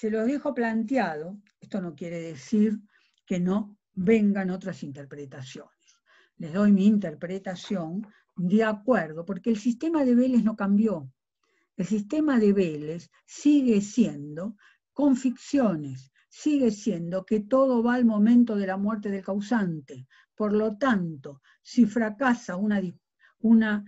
se lo dejo planteado, esto no quiere decir que no vengan otras interpretaciones. Les doy mi interpretación de acuerdo, porque el sistema de Vélez no cambió. El sistema de Vélez sigue siendo con ficciones, sigue siendo que todo va al momento de la muerte del causante. Por lo tanto, si fracasa una, eh, un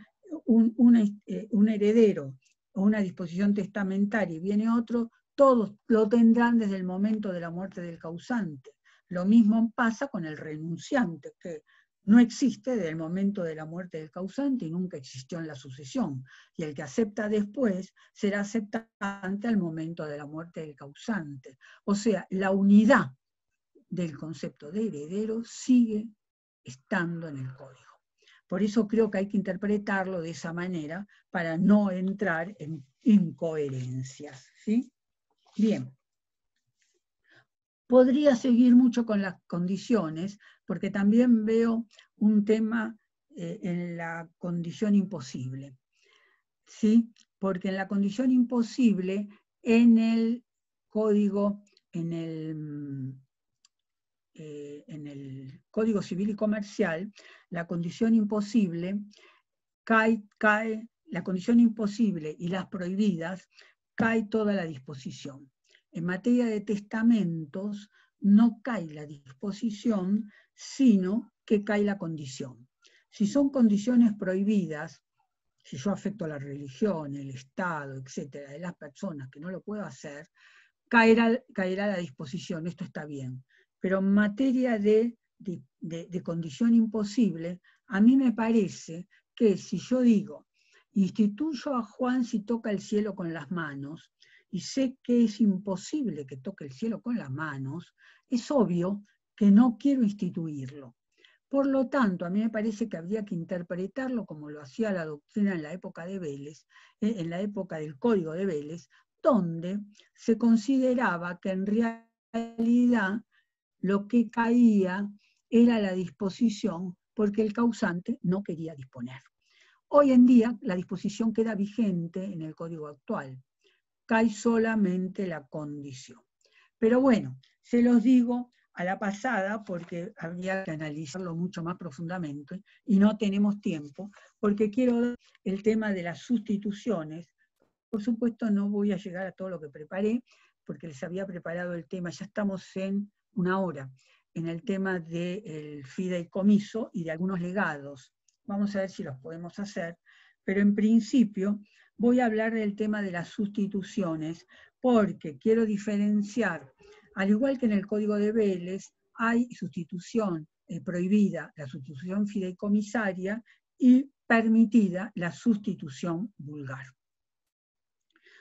heredero o una disposición testamentaria y viene otro, todos lo tendrán desde el momento de la muerte del causante. Lo mismo pasa con el renunciante, que no existe desde el momento de la muerte del causante y nunca existió en la sucesión. Y el que acepta después será aceptante al momento de la muerte del causante. O sea, la unidad del concepto de heredero sigue estando en el código. Por eso creo que hay que interpretarlo de esa manera para no entrar en incoherencias. ¿sí? Bien. Podría seguir mucho con las condiciones, porque también veo un tema eh, en la condición imposible. ¿Sí? Porque en la condición imposible, en el código, en el, mm, eh, en el Código Civil y Comercial, la condición imposible cae, cae, la condición imposible y las prohibidas cae toda la disposición. En materia de testamentos no cae la disposición, sino que cae la condición. Si son condiciones prohibidas, si yo afecto a la religión, el Estado, etcétera, de las personas que no lo puedo hacer, caerá, la disposición, esto está bien. Pero en materia de condición imposible, a mí me parece que si yo digo Instituyo a Juan si toca el cielo con las manos, y sé que es imposible que toque el cielo con las manos, es obvio que no quiero instituirlo. Por lo tanto, a mí me parece que habría que interpretarlo como lo hacía la doctrina en la época de Vélez, eh, en la época del Código de Vélez, donde se consideraba que en realidad lo que caía era la disposición porque el causante no quería disponer. Hoy en día la disposición queda vigente en el código actual. Cae solamente la condición. Pero bueno, se los digo a la pasada porque habría que analizarlo mucho más profundamente y no tenemos tiempo porque quiero el tema de las sustituciones. Por supuesto no voy a llegar a todo lo que preparé porque les había preparado el tema, ya estamos en una hora, en el tema del fideicomiso y de algunos legados. Vamos a ver si los podemos hacer, pero en principio voy a hablar del tema de las sustituciones, porque quiero diferenciar, al igual que en el Código de Vélez, hay sustitución eh, prohibida, la sustitución fideicomisaria, y permitida la sustitución vulgar.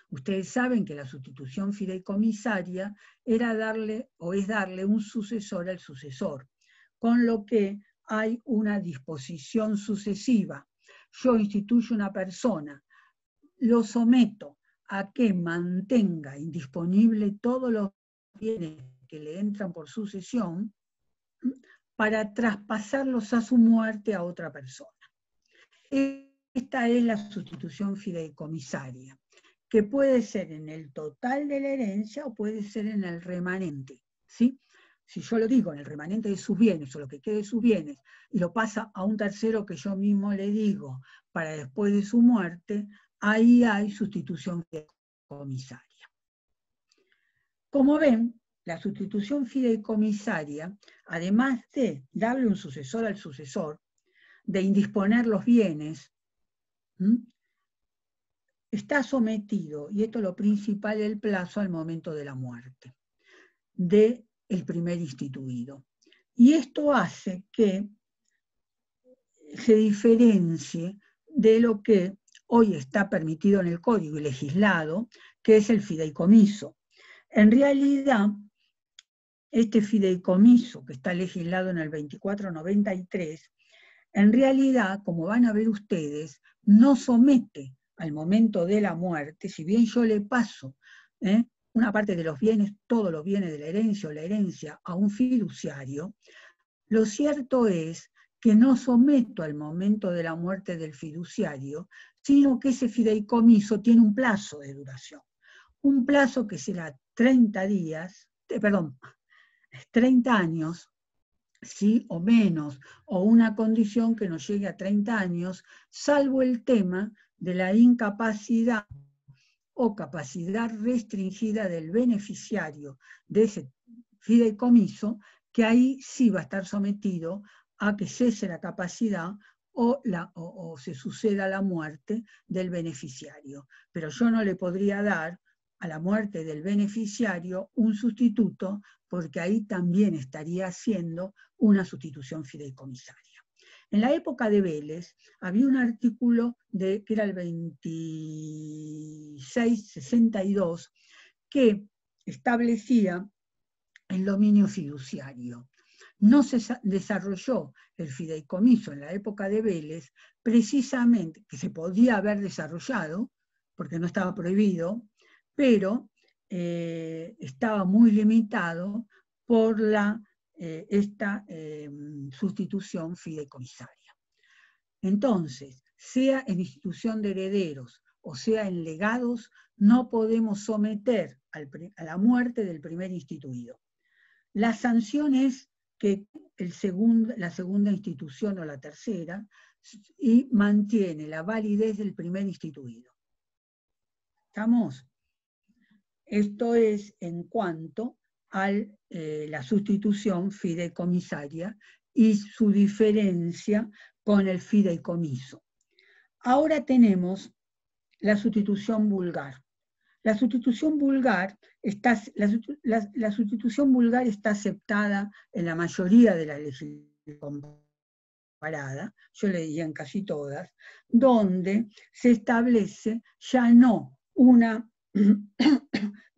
Ustedes saben que la sustitución fideicomisaria era darle o es darle un sucesor al sucesor, con lo que hay una disposición sucesiva. Yo instituyo una persona, lo someto a que mantenga indisponible todos los bienes que le entran por sucesión para traspasarlos a su muerte a otra persona. Esta es la sustitución fideicomisaria, que puede ser en el total de la herencia o puede ser en el remanente. ¿sí? si yo lo digo en el remanente de sus bienes o lo que quede de sus bienes y lo pasa a un tercero que yo mismo le digo para después de su muerte, ahí hay sustitución fideicomisaria. Como ven, la sustitución fideicomisaria, además de darle un sucesor al sucesor, de indisponer los bienes, está sometido, y esto es lo principal del plazo al momento de la muerte, de el primer instituido. Y esto hace que se diferencie de lo que hoy está permitido en el código y legislado, que es el fideicomiso. En realidad, este fideicomiso que está legislado en el 2493, en realidad, como van a ver ustedes, no somete al momento de la muerte, si bien yo le paso ¿eh? una parte de los bienes, todos los bienes de la herencia o la herencia a un fiduciario, lo cierto es que no someto al momento de la muerte del fiduciario, sino que ese fideicomiso tiene un plazo de duración. Un plazo que será 30 días, eh, perdón, 30 años, sí o menos, o una condición que nos llegue a 30 años, salvo el tema de la incapacidad o capacidad restringida del beneficiario de ese fideicomiso, que ahí sí va a estar sometido a que cese la capacidad o, la, se suceda la muerte del beneficiario. Pero yo no le podría dar a la muerte del beneficiario un sustituto, porque ahí también estaría haciendo una sustitución fideicomisaria. En la época de Vélez había un artículo de, que era el 2662 que establecía el dominio fiduciario. No se desarrolló el fideicomiso en la época de Vélez, precisamente, que se podía haber desarrollado, porque no estaba prohibido, pero eh, estaba muy limitado por la eh, esta em, sustitución fideicomisaria. Entonces, sea en institución de herederos o sea en legados, no podemos someter a la muerte del primer instituido. La sanción es que el la segunda institución o la tercera y mantiene la validez del primer instituido. ¿Estamos? Esto es en cuanto a eh, la sustitución fideicomisaria y su diferencia con el fideicomiso. Ahora tenemos la sustitución vulgar. La sustitución vulgar está, la, sustitución vulgar está aceptada en la mayoría de la legislación comparada, yo le diría en casi todas, donde se establece ya no una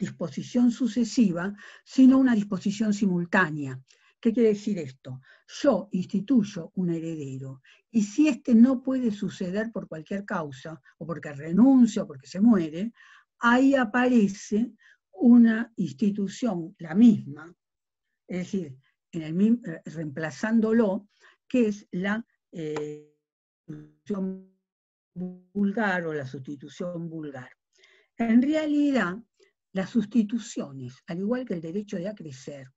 disposición sucesiva, sino una disposición simultánea. ¿Qué quiere decir esto? Yo instituyo un heredero y si éste no puede suceder por cualquier causa, o porque renuncia o porque se muere, ahí aparece una institución, la misma, es decir, eh, reemplazándolo, que es la eh, vulgar o la sustitución vulgar. En realidad, las sustituciones, al igual que el derecho de acrecer,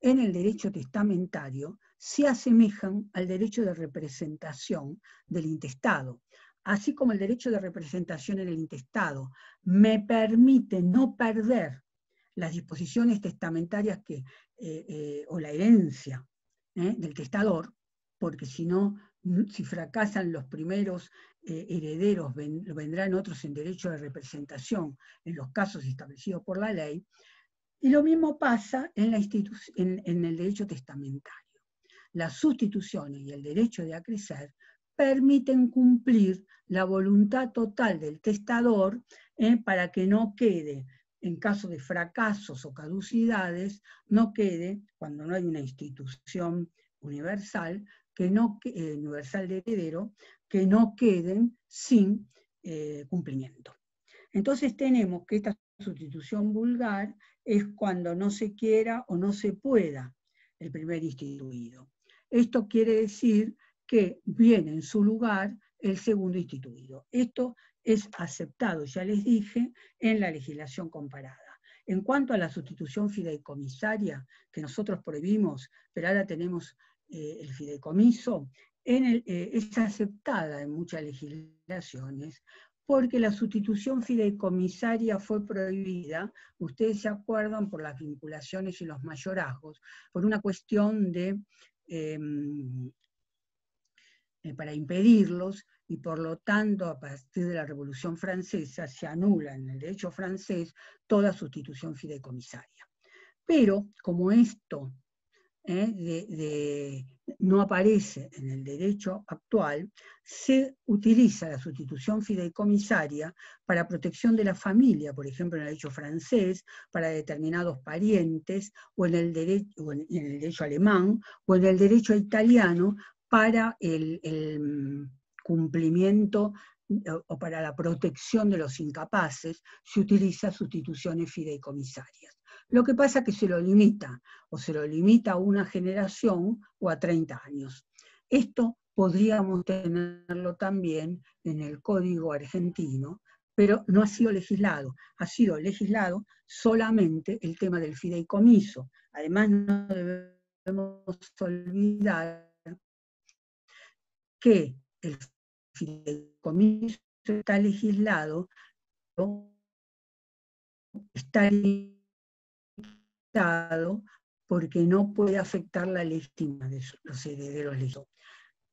en el derecho testamentario se asemejan al derecho de representación del intestado, así como el derecho de representación en el intestado me permite no perder las disposiciones testamentarias que, eh, eh, o la herencia ¿eh? del testador, porque si no si fracasan los primeros eh, herederos, vendrán otros en derecho de representación en los casos establecidos por la ley. Y lo mismo pasa en, el derecho testamentario. Las sustituciones y el derecho de acrecer permiten cumplir la voluntad total del testador eh, para que no quede, en caso de fracasos o caducidades, no quede, cuando no hay una institución universal, que no, eh, universal de heredero, que no queden sin eh, cumplimiento. Entonces tenemos que esta sustitución vulgar es cuando no se quiera o no se pueda el primer instituido. Esto quiere decir que viene en su lugar el segundo instituido. Esto es aceptado, ya les dije, en la legislación comparada. En cuanto a la sustitución fideicomisaria, que nosotros prohibimos, pero ahora tenemos eh, el fideicomiso eh, es aceptada en muchas legislaciones porque la sustitución fideicomisaria fue prohibida, ustedes se acuerdan por las vinculaciones y los mayorazgos, por una cuestión de, em, eh, para impedirlos, y por lo tanto a partir de la Revolución Francesa se anula en el derecho francés toda sustitución fideicomisaria. Pero como esto eh, no aparece en el derecho actual, se utiliza la sustitución fideicomisaria para protección de la familia, por ejemplo, en el derecho francés, para determinados parientes, o en el, derecho, alemán, o en el derecho italiano, para el, el cumplimiento o para la protección de los incapaces, se utiliza sustituciones fideicomisarias. Lo que pasa es que se lo limita, o se lo limita a una generación o a 30 años. Esto podríamos tenerlo también en el Código argentino, pero no ha sido legislado. Ha sido legislado solamente el tema del fideicomiso. Además, no debemos olvidar que el fideicomiso está legislado, está porque no puede afectar la legítima de los herederos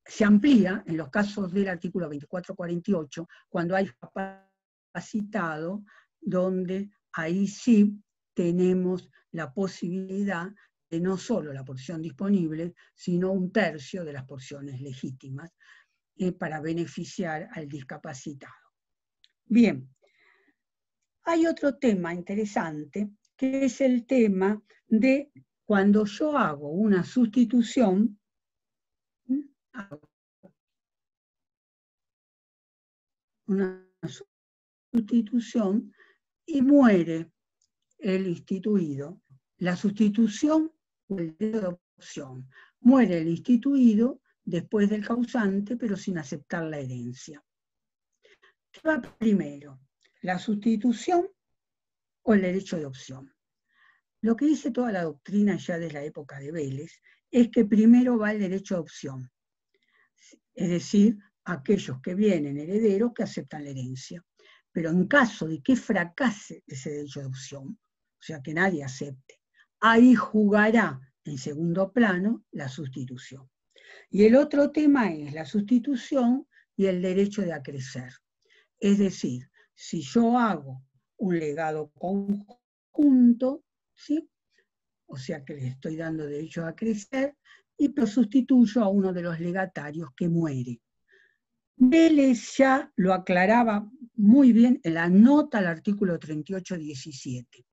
Se amplía en los casos del artículo 2448 cuando hay capacitado, donde ahí sí tenemos la posibilidad de no solo la porción disponible, sino un tercio de las porciones legítimas eh, para beneficiar al discapacitado. Bien, hay otro tema interesante que es el tema de cuando yo hago una sustitución, una sustitución y muere el instituido. La sustitución o el Muere el instituido después del causante, pero sin aceptar la herencia. ¿Qué va primero? ¿La sustitución o el derecho de opción. Lo que dice toda la doctrina ya desde la época de Vélez es que primero va el derecho de opción, es decir, aquellos que vienen herederos que aceptan la herencia. Pero en caso de que fracase ese derecho de opción, o sea, que nadie acepte, ahí jugará en segundo plano la sustitución. Y el otro tema es la sustitución y el derecho de acrecer. Es decir, si yo hago un legado conjunto, ¿sí? o sea que le estoy dando derecho a crecer, y lo sustituyo a uno de los legatarios que muere. Vélez ya lo aclaraba muy bien en la nota al artículo 38.17.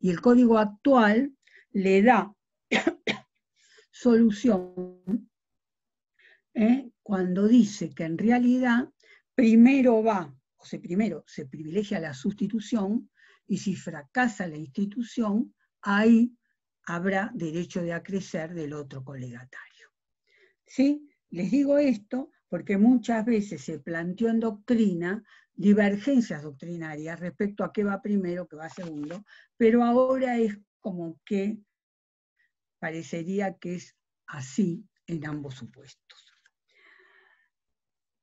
Y el código actual le da solución ¿eh? cuando dice que en realidad primero va o sea, primero se privilegia la sustitución y si fracasa la institución, ahí habrá derecho de acrecer del otro colegatario. ¿Sí? Les digo esto porque muchas veces se planteó en doctrina divergencias doctrinarias respecto a qué va primero, qué va segundo, pero ahora es como que parecería que es así en ambos supuestos.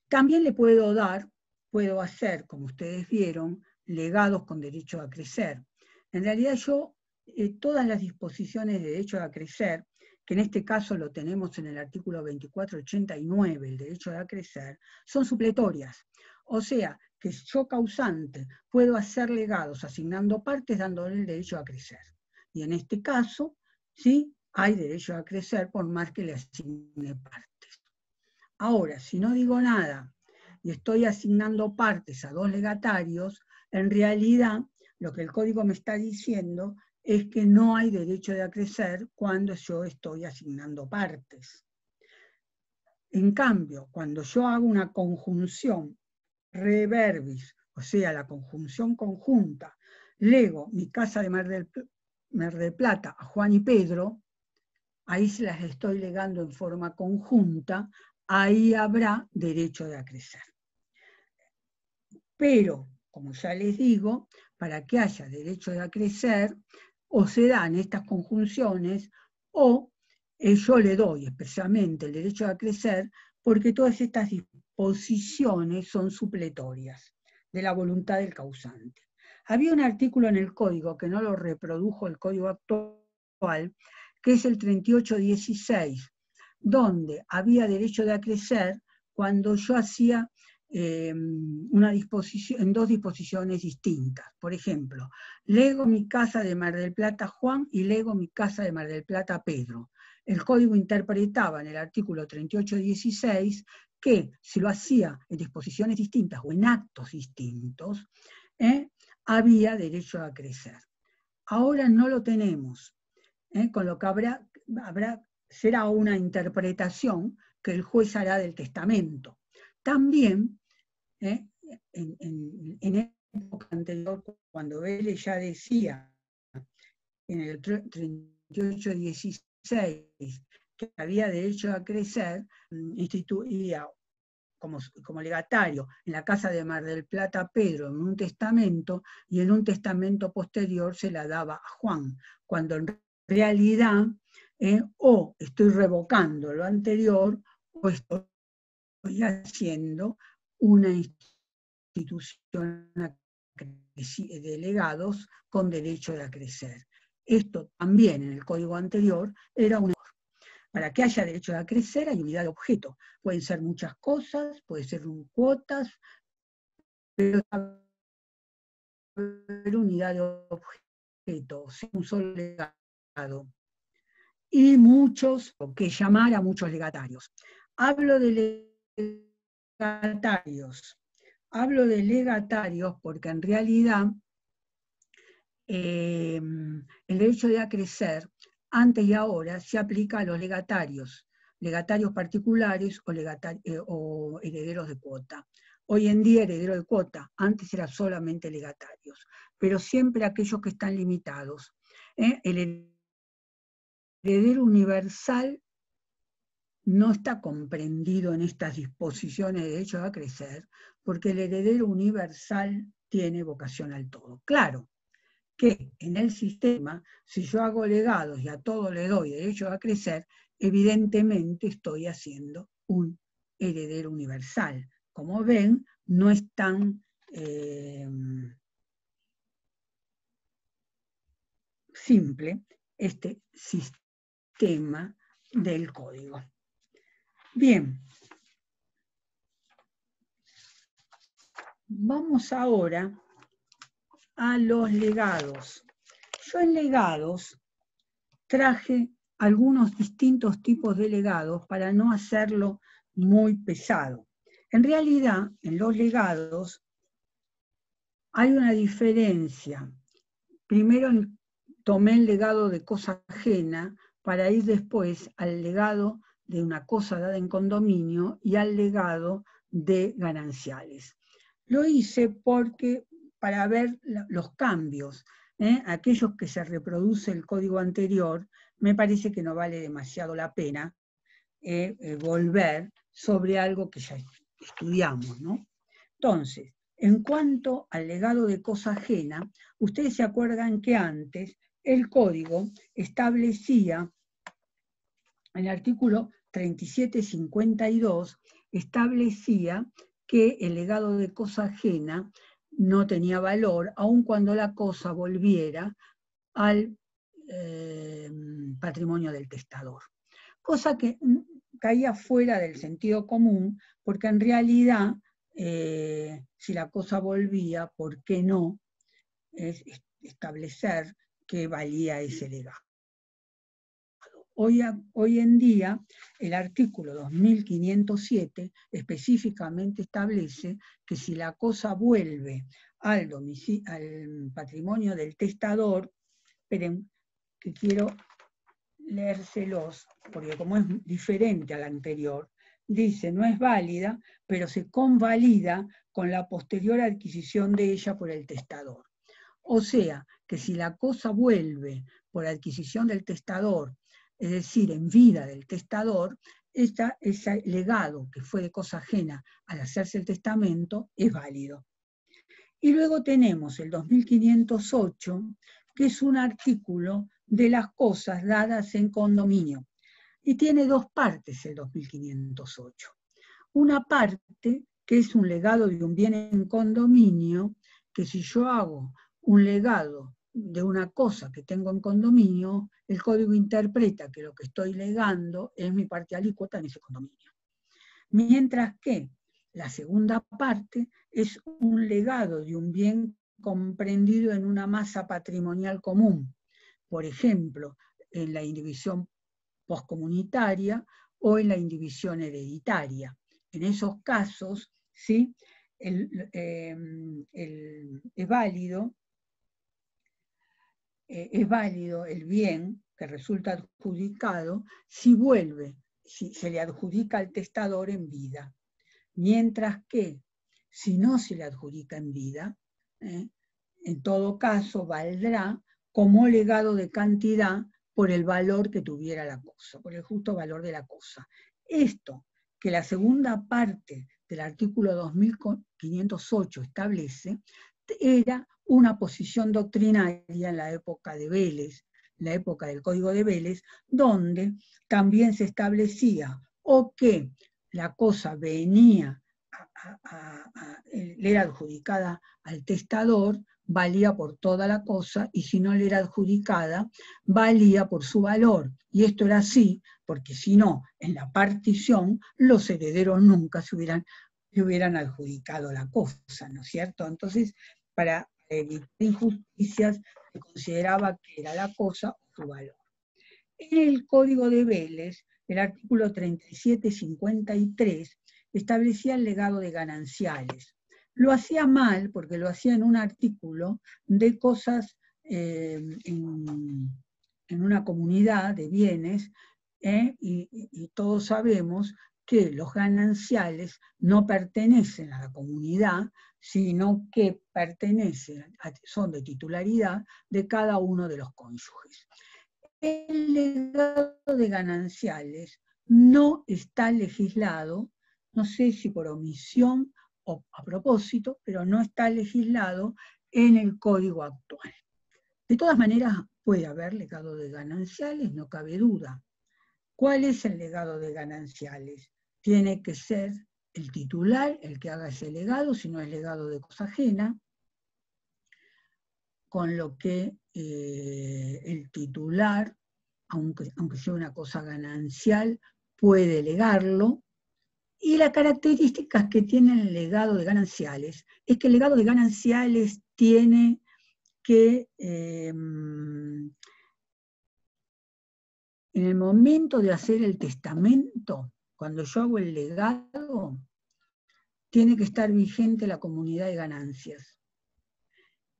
También le puedo dar puedo hacer, como ustedes vieron, legados con derecho a crecer. En realidad yo, eh, todas las disposiciones de derecho a crecer, que en este caso lo tenemos en el artículo 2489, el derecho a crecer, son supletorias. O sea, que yo causante puedo hacer legados asignando partes dándole el derecho a crecer. Y en este caso, sí, hay derecho a crecer por más que le asigne partes. Ahora, si no digo nada y estoy asignando partes a dos legatarios, en realidad lo que el código me está diciendo es que no hay derecho de acrecer cuando yo estoy asignando partes. En cambio, cuando yo hago una conjunción reverbis, o sea, la conjunción conjunta, lego mi casa de Mar del, del Plata a Juan y Pedro, ahí se las estoy legando en forma conjunta, ahí habrá derecho de acrecer. Pero, como ya les digo, para que haya derecho de acrecer, o se dan estas conjunciones, o eh, yo le doy expresamente el derecho de acrecer, porque todas estas disposiciones son supletorias de la voluntad del causante. Había un artículo en el código, que no lo reprodujo el código actual, que es el 3816, donde había derecho de acrecer cuando yo hacía Em, en dos disposiciones distintas. Por ejemplo, lego mi casa de Mar del Plata Juan y lego mi casa de Mar del Plata Pedro. El código interpretaba en el artículo 3816 que si lo hacía en disposiciones distintas o en actos distintos, ¿eh? había derecho a crecer. Ahora no lo tenemos, ¿eh? con lo que habrá, será una interpretación que el juez hará del testamento también, ¿eh? en, época anterior, cuando él ya decía en el 38-16 que había derecho a crecer, mm, instituía como, legatario en la casa de Mar del Plata Pedro en un testamento y en un testamento posterior se la daba a Juan, cuando en realidad ¿eh? o estoy revocando lo anterior o estoy haciendo una institución eh, de legados con derecho de a crecer. Esto también en el código anterior era una... Para que haya derecho a crecer hay unidad de objeto. Pueden ser muchas cosas, puede ser un cuotas, pero unidad de objeto, un solo legado. Y muchos, o que llamar a muchos legatarios. Hablo de legatarios. Hablo de legatarios porque en realidad em, el derecho de acrecer antes y ahora, se aplica a los legatarios, legatarios particulares eh, o, herederos de cuota. Hoy en día heredero de cuota, antes era solamente legatarios, pero siempre aquellos que están limitados. ¿eh? El heredero universal no está comprendido en estas disposiciones de derecho a crecer, porque el heredero universal tiene vocación al todo. Claro que en el sistema, si yo hago legados y a todo le doy derecho a crecer, evidentemente estoy haciendo un heredero universal. Como ven, no es tan eh, simple este sistema del código. Bien. Vamos ahora a los legados. Yo en legados traje algunos distintos tipos de legados para no hacerlo muy pesado. En realidad, en los legados hay una diferencia. Primero tomé el legado de cosa ajena para ir después al legado de una cosa dada en condominio y al legado de gananciales. Lo hice porque para ver los cambios, ¿eh? aquellos que se reproduce el código anterior, me parece que no vale demasiado la pena eh, eh, volver sobre algo que ya estudiamos. Entonces, en cuanto al legado de cosa ajena, ustedes se acuerdan que antes el código establecía el artículo 3752 establecía que el legado de cosa ajena no tenía valor, aun cuando la cosa volviera al eh, patrimonio del testador. Cosa que mm, caía fuera del sentido común, porque en realidad, eh, si la cosa volvía, ¿por qué no establecer que valía ese legado? Hoy, en día, el artículo 2507 específicamente establece que si la cosa vuelve al, al patrimonio del testador, esperen, que quiero leérselos, porque como es diferente al anterior, dice, no es válida, pero se convalida con la posterior adquisición de ella por el testador. O sea, que si la cosa vuelve por adquisición del testador es decir, en vida del testador, ese legado que fue de cosa ajena al hacerse el testamento es válido. Y luego tenemos el 2508, que es un artículo de las cosas dadas en condominio. Y tiene dos partes el 2508. Una parte que es un legado de un bien en condominio, que si yo hago un legado de una cosa que tengo en condominio, el código interpreta que lo que estoy legando es mi parte alícuota en ese condominio. Mientras que la segunda parte es un legado de un bien comprendido en una masa patrimonial común. Por ejemplo, en la indivisión postcomunitaria o en la indivisión hereditaria. En esos casos, ¿sí? El, eh, es válido eh, es válido el bien que resulta adjudicado si vuelve, si se le adjudica al testador en vida. Mientras que si no se le adjudica en vida, eh, en todo caso valdrá como legado de cantidad por el valor que tuviera la cosa, por el justo valor de la cosa. Esto que la segunda parte del artículo 2508 establece era una posición doctrinaria en la época de Vélez, la época del Código de Vélez, donde también se establecía o que la cosa venía, a, eh, le era adjudicada al testador, valía por toda la cosa y si no le era adjudicada, valía por su valor. Y esto era así, porque si no, en la partición los herederos nunca se hubieran, se hubieran adjudicado la cosa, ¿no es cierto? Entonces, para de injusticias, que consideraba que era la cosa o su valor. En el Código de Vélez, el artículo 3753 establecía el legado de gananciales. Lo hacía mal porque lo hacía en un artículo de cosas eh, en, una comunidad de bienes eh, y todos sabemos que los gananciales no pertenecen a la comunidad, sino que pertenecen, son de titularidad de cada uno de los cónyuges. El legado de gananciales no está legislado, no sé si por omisión o a propósito, pero no está legislado en el código actual. De todas maneras, puede haber legado de gananciales, no cabe duda. ¿Cuál es el legado de gananciales? Tiene que ser el titular el que haga ese legado, si no es legado de cosa ajena, con lo que eh, el titular, aunque, aunque sea una cosa ganancial, puede legarlo. Y las características que tiene el legado de gananciales es que el legado de gananciales tiene que em, en el momento de hacer el testamento, cuando yo hago el legado, tiene que estar vigente la comunidad de ganancias.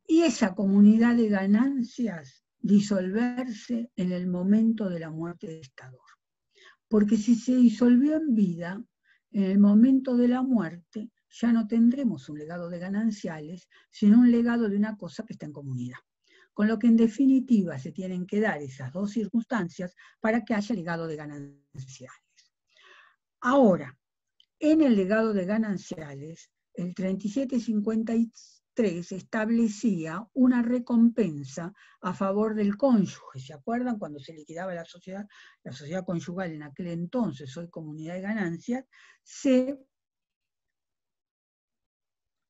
Y esa comunidad de ganancias disolverse en el momento de la muerte del Estado. Porque si se disolvió en vida, en el momento de la muerte ya no tendremos un legado de gananciales, sino un legado de una cosa que está en comunidad. Con lo que en definitiva se tienen que dar esas dos circunstancias para que haya legado de gananciales. Ahora, en el legado de gananciales, el 3753 establecía una recompensa a favor del cónyuge. ¿Se acuerdan cuando se liquidaba la sociedad, la sociedad conyugal en aquel entonces, hoy comunidad de ganancias, se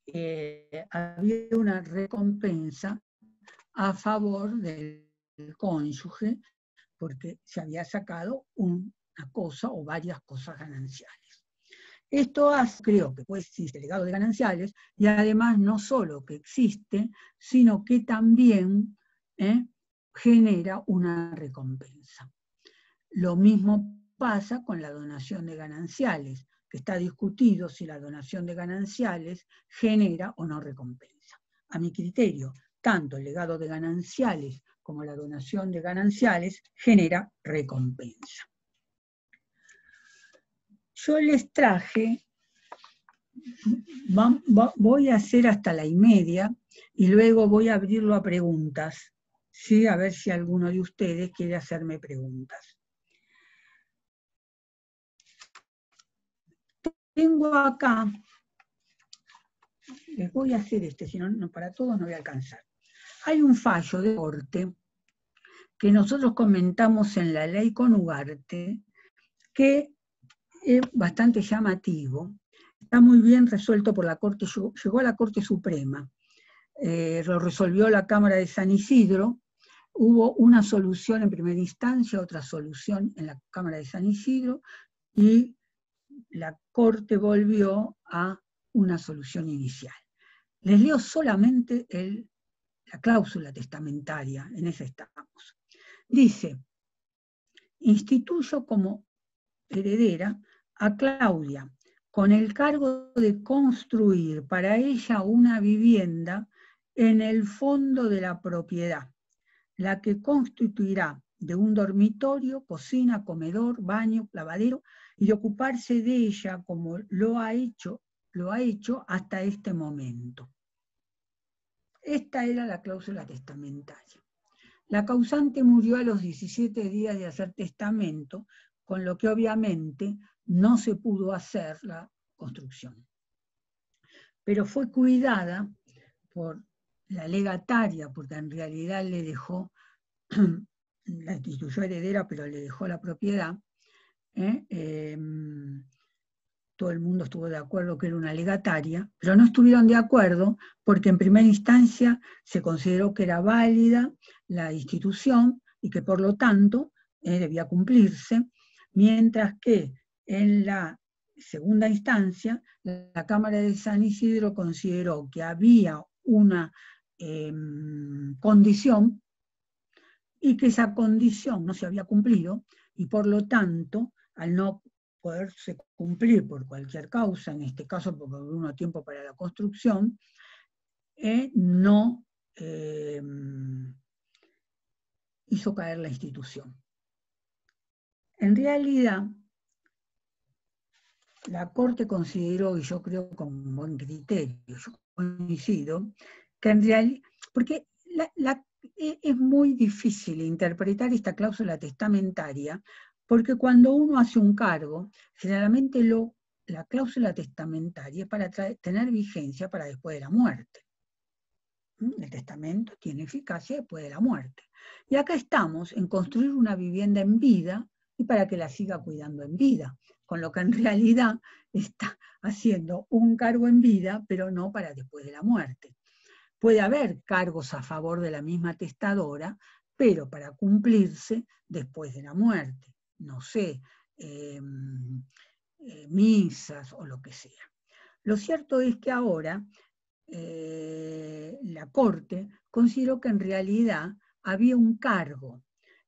eh, había una recompensa a favor del cónyuge porque se había sacado una cosa o varias cosas gananciales. Esto hace, creo que pues existe el legado de gananciales y además no solo que existe, sino que también ¿eh? genera una recompensa. Lo mismo pasa con la donación de gananciales, que está discutido si la donación de gananciales genera o no recompensa. A mi criterio, tanto el legado de gananciales como la donación de gananciales genera recompensa yo les traje, voy a hacer hasta la y media y luego voy a abrirlo a preguntas, ¿sí? a ver si alguno de ustedes quiere hacerme preguntas. Tengo acá, les voy a hacer este, si no, no para todos no voy a alcanzar. Hay un fallo de corte que nosotros comentamos en la ley con Ugarte, que es bastante llamativo, está muy bien resuelto por la Corte, llegó a la Corte Suprema, eh, lo resolvió la Cámara de San Isidro, hubo una solución en primera instancia, otra solución en la Cámara de San Isidro y la Corte volvió a una solución inicial. Les leo solamente la cláusula testamentaria, en esa estamos. Dice, instituyo como heredera a Claudia con el cargo de construir para ella una vivienda en el fondo de la propiedad, la que constituirá de un dormitorio, cocina, comedor, baño, lavadero y de ocuparse de ella como lo ha hecho, lo ha hecho hasta este momento. Esta era la cláusula testamentaria. La causante murió a los 17 días de hacer testamento, con lo que obviamente no se pudo hacer la construcción. Pero fue cuidada por la legataria, porque en realidad le dejó, la instituyó heredera, pero le dejó la propiedad. ¿eh? Em, todo el mundo estuvo de acuerdo que era una legataria, pero no estuvieron de acuerdo porque en primera instancia se consideró que era válida la institución y que por lo tanto eh, debía cumplirse, mientras que en la segunda instancia, la Cámara de San Isidro consideró que había una em, condición y que esa condición no se había cumplido y por lo tanto, al no poderse cumplir por cualquier causa, en este caso porque hubo uno tiempo para la construcción, eh, no em, hizo caer la institución. En realidad, la Corte consideró, y yo creo con buen criterio, yo coincido, que en realidad, porque e, es muy difícil interpretar esta cláusula testamentaria, porque cuando uno hace un cargo, generalmente la cláusula testamentaria es para tener vigencia para después de la muerte. ¿Mm? El testamento tiene eficacia después de la muerte. Y acá estamos en construir una vivienda en vida y para que la siga cuidando en vida con lo que en realidad está haciendo un cargo en vida, pero no para después de la muerte. Puede haber cargos a favor de la misma testadora, pero para cumplirse después de la muerte, no sé, em, eh, misas o lo que sea. Lo cierto es que ahora eh, la Corte consideró que en realidad había un cargo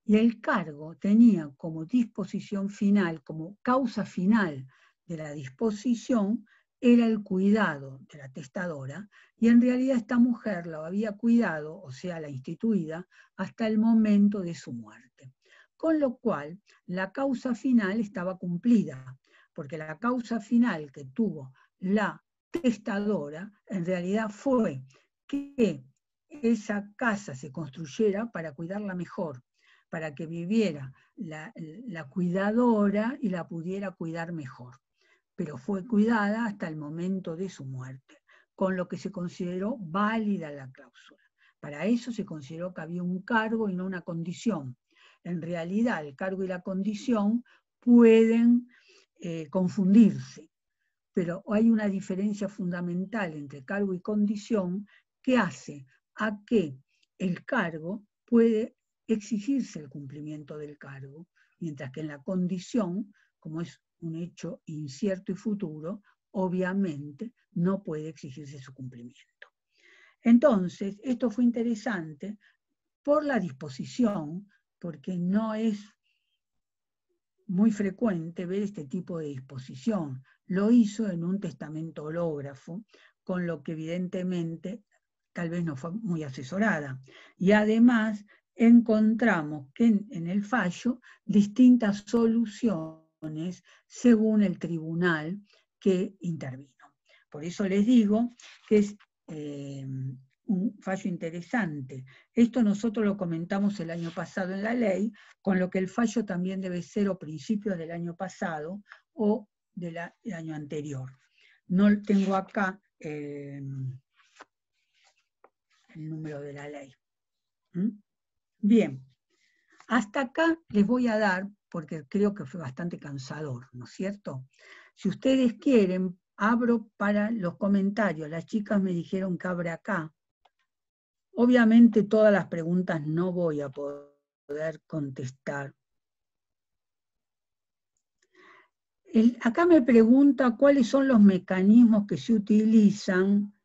y el cargo tenía como disposición final, como causa final de la disposición, era el cuidado de la testadora y en realidad esta mujer la había cuidado, o sea, la instituida, hasta el momento de su muerte. Con lo cual, la causa final estaba cumplida, porque la causa final que tuvo la testadora en realidad fue que esa casa se construyera para cuidarla mejor, para que viviera la, cuidadora y la pudiera cuidar mejor. Pero fue cuidada hasta el momento de su muerte, con lo que se consideró válida la cláusula. Para eso se consideró que había un cargo y no una condición. En realidad, el cargo y la condición pueden eh, confundirse, pero hay una diferencia fundamental entre cargo y condición que hace a que el cargo puede exigirse el cumplimiento del cargo, mientras que en la condición, como es un hecho incierto y futuro, obviamente no puede exigirse su cumplimiento. Entonces, esto fue interesante por la disposición, porque no es muy frecuente ver este tipo de disposición. Lo hizo en un testamento hológrafo, con lo que evidentemente tal vez no fue muy asesorada. Y además encontramos que en, el fallo distintas soluciones según el tribunal que intervino. Por eso les digo que es eh, un fallo interesante. Esto nosotros lo comentamos el año pasado en la ley, con lo que el fallo también debe ser o principios del año pasado o del año anterior. No tengo acá eh, el número de la ley. ¿Mm? Bien, hasta acá les voy a dar, porque creo que fue bastante cansador, ¿no es cierto? Si ustedes quieren, abro para los comentarios. Las chicas me dijeron que abre acá. Obviamente todas las preguntas no voy a poder contestar. acá me pregunta cuáles son los mecanismos que se utilizan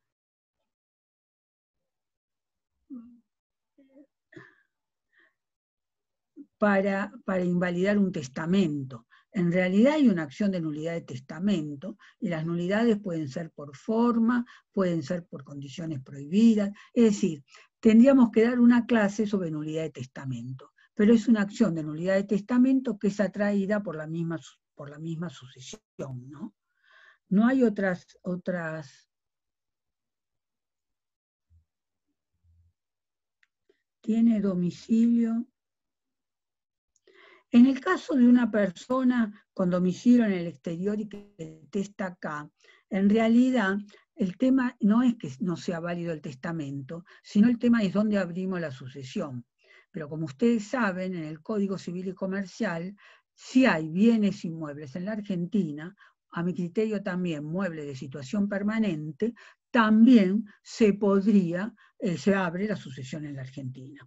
para, invalidar un testamento. En realidad hay una acción de nulidad de testamento y las nulidades pueden ser por forma, pueden ser por condiciones prohibidas. Es decir, tendríamos que dar una clase sobre nulidad de testamento, pero es una acción de nulidad de testamento que es atraída por la misma, por la misma sucesión. ¿no? no hay otras, otras... Tiene domicilio en el caso de una persona con domicilio en el exterior y que testa acá, en realidad el tema no es que no sea válido el testamento, sino el tema es dónde abrimos la sucesión. Pero como ustedes saben, en el Código Civil y Comercial, si hay bienes inmuebles en la Argentina, a mi criterio también muebles de situación permanente, también se podría, eh, se abre la sucesión en la Argentina.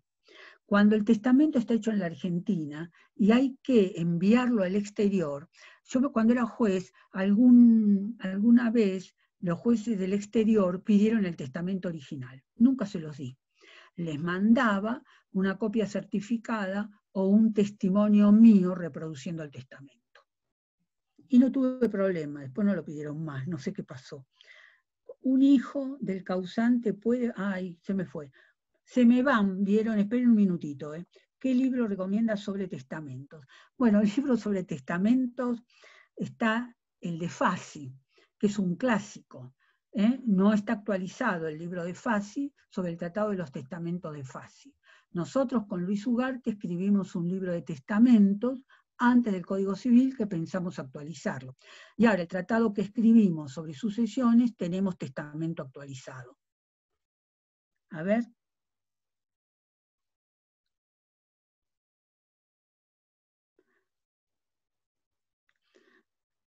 Cuando el testamento está hecho en la Argentina y hay que enviarlo al exterior, yo cuando era juez, alguna vez los jueces del exterior pidieron el testamento original. Nunca se los di. Les mandaba una copia certificada o un testimonio mío reproduciendo el testamento. Y no tuve problema, después no lo pidieron más, no sé qué pasó. Un hijo del causante puede, ay, se me fue, se me van, vieron, esperen un minutito, ¿eh? ¿Qué libro recomienda sobre testamentos? Bueno, el libro sobre testamentos está el de Fasi, que es un clásico. ¿eh? No está actualizado el libro de Fasi sobre el Tratado de los Testamentos de Fasi. Nosotros con Luis Ugarte escribimos un libro de testamentos antes del Código Civil que pensamos actualizarlo. Y ahora el tratado que escribimos sobre sucesiones tenemos testamento actualizado. A ver,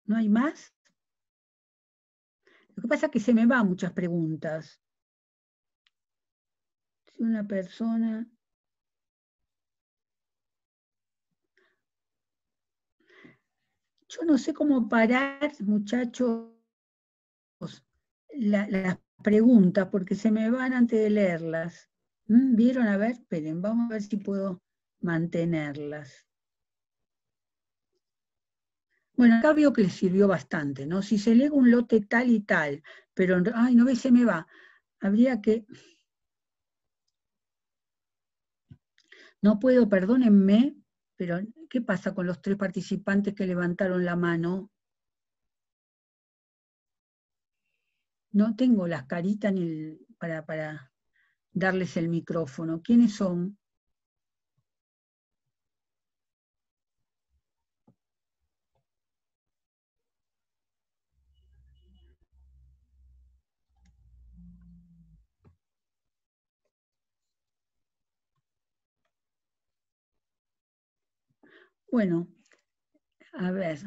¿No hay más? Lo que pasa es que se me van muchas preguntas. Si una persona... Yo no sé cómo parar, muchachos, las preguntas, porque se me van antes de leerlas. ¿Mm? ¿Vieron? A ver, esperen, vamos a ver si puedo mantenerlas. Bueno, acá veo que les sirvió bastante, ¿no? Si se lee un lote tal y tal, pero, ay, no ve, se me va. Habría que... No puedo, perdónenme, pero ¿qué pasa con los tres participantes que levantaron la mano? No tengo las caritas para, para darles el micrófono. ¿Quiénes son? Bueno, a ver.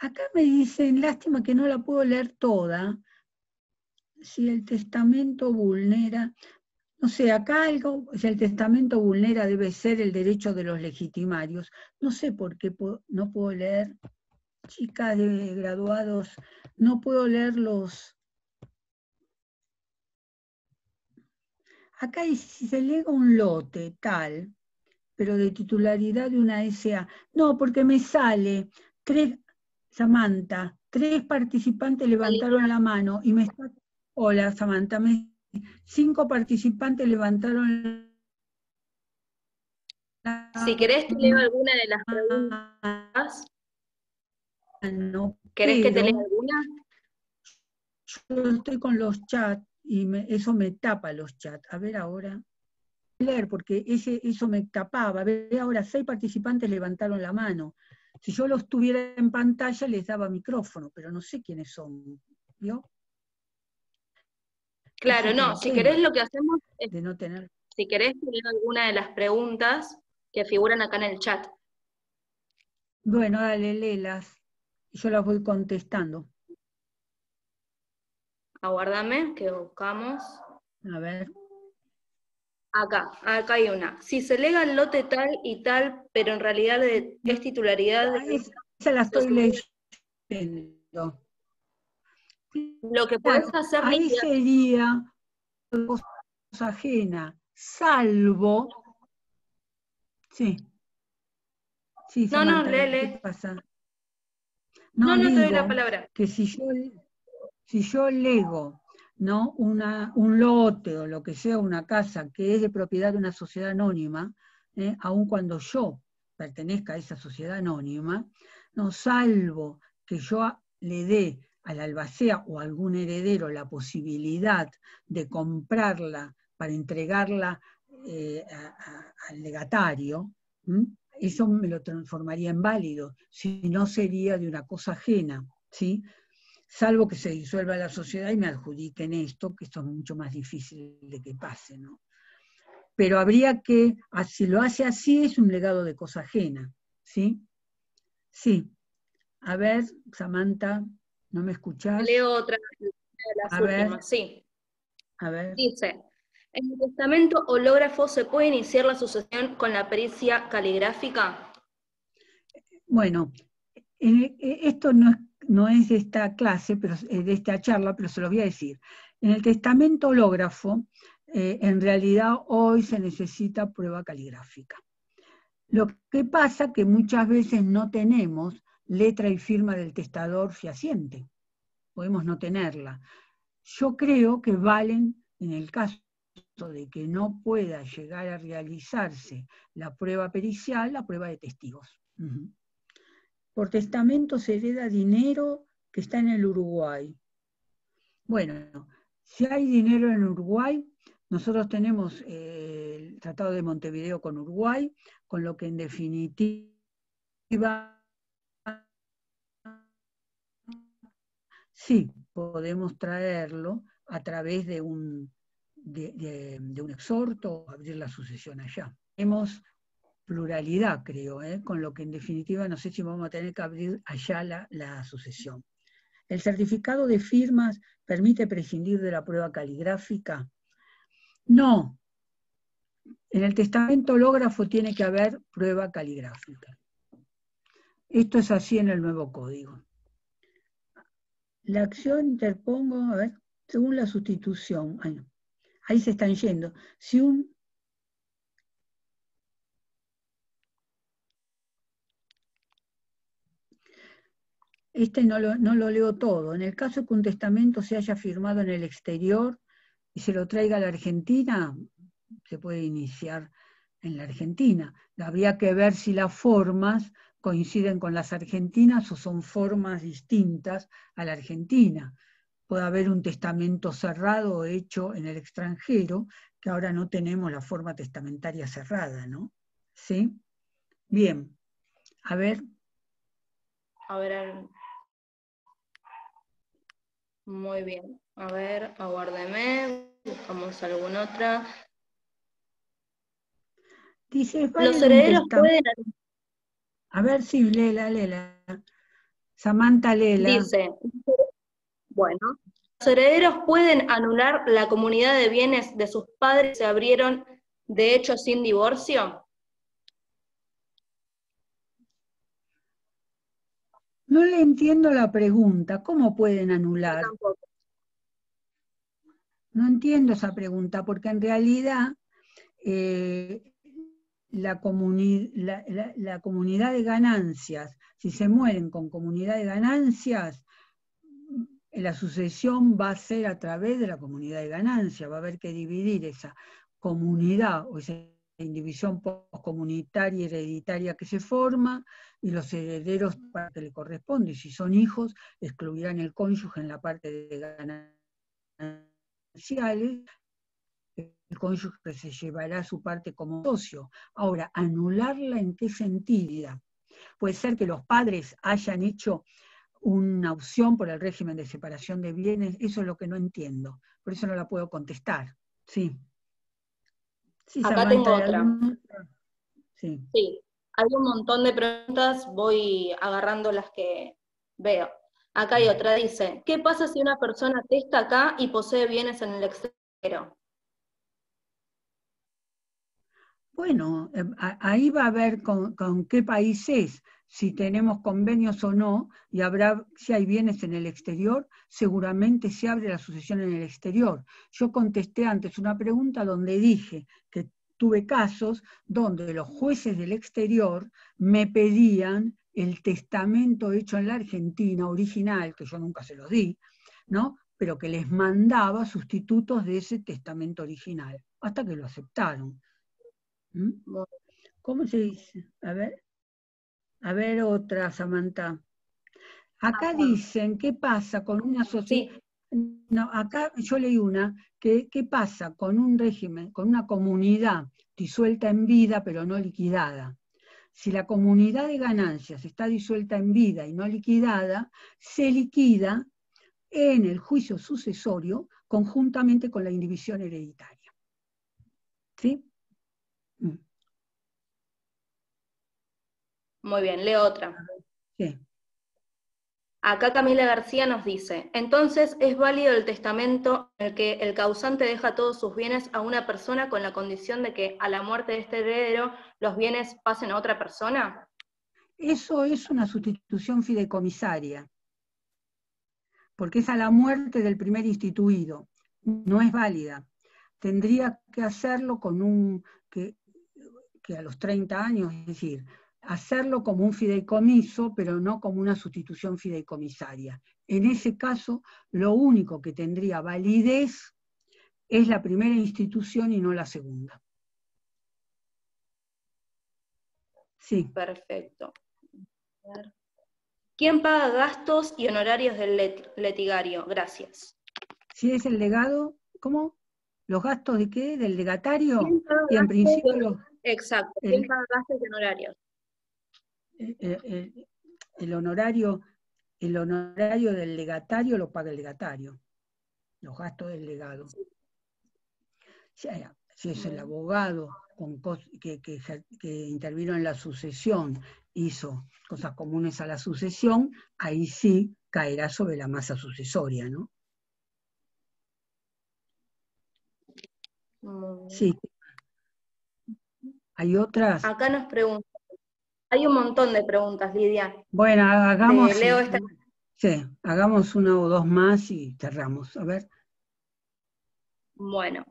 Acá me dicen, lástima que no la puedo leer toda, si el testamento vulnera, no sé, acá algo, si el testamento vulnera debe ser el derecho de los legitimarios, no sé por qué no puedo leer, chicas de graduados, no puedo leer los, Acá dice, si se lega un lote tal, pero de titularidad de una SA. No, porque me sale tres, Samantha, tres participantes levantaron la mano y me está, hola Samantha, cinco participantes levantaron la mano. Si querés te leo alguna de las preguntas. Ah, no, ¿Querés que te lea alguna? Yo estoy con los chats y eso me tapa los chats. A ver ahora, leer, porque ese, eso me tapaba. A ver ahora, seis participantes levantaron la mano. Si yo los tuviera en pantalla les daba micrófono, pero no sé quiénes son, yo Claro, no, si querés lo que hacemos es, de no tener. si querés tener alguna de las preguntas que figuran acá en el chat. Bueno, dale, léelas. Yo las voy contestando. Aguárdame que buscamos. A ver. Acá, acá hay una. Si se lega el lote tal y tal, pero en realidad es titularidad de... Esa, la estoy leyendo. Lo que puedes hacer... Ahí sería ajena, salvo... Sí. sí no, no, lele. Pasa? No, no, no, te doy la palabra. Que si yo si yo lego ¿no? un lote o lo que sea, una casa que es de propiedad de una sociedad anónima, ¿eh? aun cuando yo pertenezca a esa sociedad anónima, no salvo que yo le dé al albacea o a algún heredero la posibilidad de comprarla para entregarla eh, al legatario, eso me lo transformaría en válido, si no sería de una cosa ajena. ¿sí? salvo que se disuelva la sociedad y me adjudiquen esto, que esto es mucho más difícil de que pase, ¿no? Pero habría que, ah, si lo hace así, es un legado de cosa ajena, ¿sí? Sí. A ver, Samantha, ¿no me escuchas Leo otra a sí. A ver. Dice, ¿en el testamento hológrafo se puede iniciar la sucesión con la pericia caligráfica? Bueno, eh, eh, esto no es no es de esta clase, pero, de esta charla, pero se los voy a decir. En el testamento hológrafo, eh, en realidad hoy se necesita prueba caligráfica. Lo que pasa es que muchas veces no tenemos letra y firma del testador fehaciente. Podemos no tenerla. Yo creo que valen, en el caso de que no pueda llegar a realizarse la prueba pericial, la prueba de testigos. Por testamento se hereda dinero que está en el Uruguay. Bueno, si hay dinero en Uruguay, nosotros tenemos eh, el Tratado de Montevideo con Uruguay, con lo que en definitiva sí podemos traerlo a través de un, de, un exhorto, abrir la sucesión allá. Hemos pluralidad, creo, ¿eh? con lo que en definitiva no sé si vamos a tener que abrir allá la, sucesión. El certificado de firmas permite prescindir de la prueba caligráfica. No. En el testamento hológrafo tiene que haber prueba caligráfica. Esto es así en el nuevo código. La acción interpongo, a ver, según la sustitución, ahí, ahí se están yendo. Si un este no lo, leo todo, en el caso que un testamento se haya firmado en el exterior y se lo traiga a la Argentina, se puede iniciar en la Argentina. Habría que ver si las formas coinciden con las argentinas o son formas distintas a la Argentina. Puede haber un testamento cerrado hecho en el extranjero, que ahora no tenemos la forma testamentaria cerrada, ¿no? ¿Sí? Bien. A ver. A ver, muy bien. A ver, aguárdeme. Buscamos alguna otra. Dice, los herederos pueden... A ver si Lela, Lela. Samantha Lela. Dice, bueno, los herederos pueden anular la comunidad de bienes de sus padres que se abrieron de hecho sin divorcio. No le entiendo la pregunta. ¿Cómo pueden anular? No entiendo esa pregunta, porque en realidad eh, la, comunidad de ganancias, si se mueren con comunidad de ganancias, la sucesión va a ser a través de la comunidad de ganancias, va a haber que dividir esa comunidad o ese indivisión postcomunitaria hereditaria que se forma y los herederos para que le corresponde. Si son hijos, excluirán el cónyuge en la parte de gananciales. El cónyuge se llevará su parte como socio. Ahora, anularla en qué sentido? Puede ser que los padres hayan hecho una opción por el régimen de separación de bienes, eso es lo que no entiendo, por eso no la puedo contestar. Sí. Acá tengo otra. Sí. hay un montón de preguntas, voy agarrando las que veo. Acá hay otra, dice, ¿qué pasa si una persona testa acá y posee bienes en el extranjero? Bueno, eh, ahí va a ver con, con qué países si tenemos convenios o no, y habrá, si hay bienes en el exterior, seguramente se abre la sucesión en el exterior. Yo contesté antes una pregunta donde dije que tuve casos donde los jueces del exterior me pedían el testamento hecho en la Argentina original, que yo nunca se lo di, ¿no? pero que les mandaba sustitutos de ese testamento original, hasta que lo aceptaron. ¿Mm? ¿Cómo se dice? A ver. A ver otra, Samantha. Acá dicen, ¿qué pasa con una sociedad? No, acá yo leí una, que, ¿qué pasa con un régimen, con una comunidad disuelta en vida pero no liquidada? Si la comunidad de ganancias está disuelta en vida y no liquidada, se liquida en el juicio sucesorio conjuntamente con la indivisión hereditaria. ¿Sí? Mm. Muy bien, leo otra. Sí. Acá Camila García nos dice, entonces es válido el testamento en el que el causante deja todos sus bienes a una persona con la condición de que a la muerte de este heredero los bienes pasen a otra persona. Eso es una sustitución fideicomisaria, porque es a la muerte del primer instituido, no es válida. Tendría que hacerlo con un, que, que a los 30 años, es decir, hacerlo como un fideicomiso, pero no como una sustitución fideicomisaria. En ese caso, lo único que tendría validez es la primera institución y no la segunda. Sí. Perfecto. ¿Quién paga gastos y honorarios del letigario? Gracias. Si es el legado, ¿cómo? ¿Los gastos de qué? ¿Del legatario? principio Exacto. ¿Quién paga gastos y honorarios? Eh, eh, eh, el, honorario, el honorario del legatario lo paga el legatario, los gastos del legado. si es el abogado que, intervino en la sucesión, hizo cosas comunes a la sucesión, ahí sí caerá sobre la masa sucesoria, ¿no? Mm. Sí. Hay otras. Acá nos preguntan. Hay un montón de preguntas, Lidia. Bueno, hagamos, sí, hagamos una o dos más y cerramos. A ver. Bueno,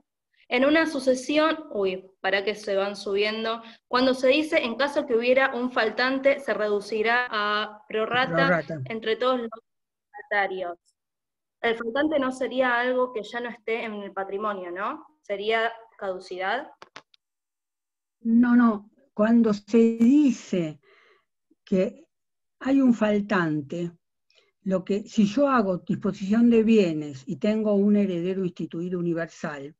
en una sucesión, uy, para que se van subiendo, cuando se dice en caso que hubiera un faltante, se reducirá a prorata, entre todos los faltarios. El faltante no sería algo que ya no esté en el patrimonio, ¿no? Sería caducidad. No, no, cuando se dice que hay un faltante, lo que, si yo hago disposición de bienes y tengo un heredero instituido universal,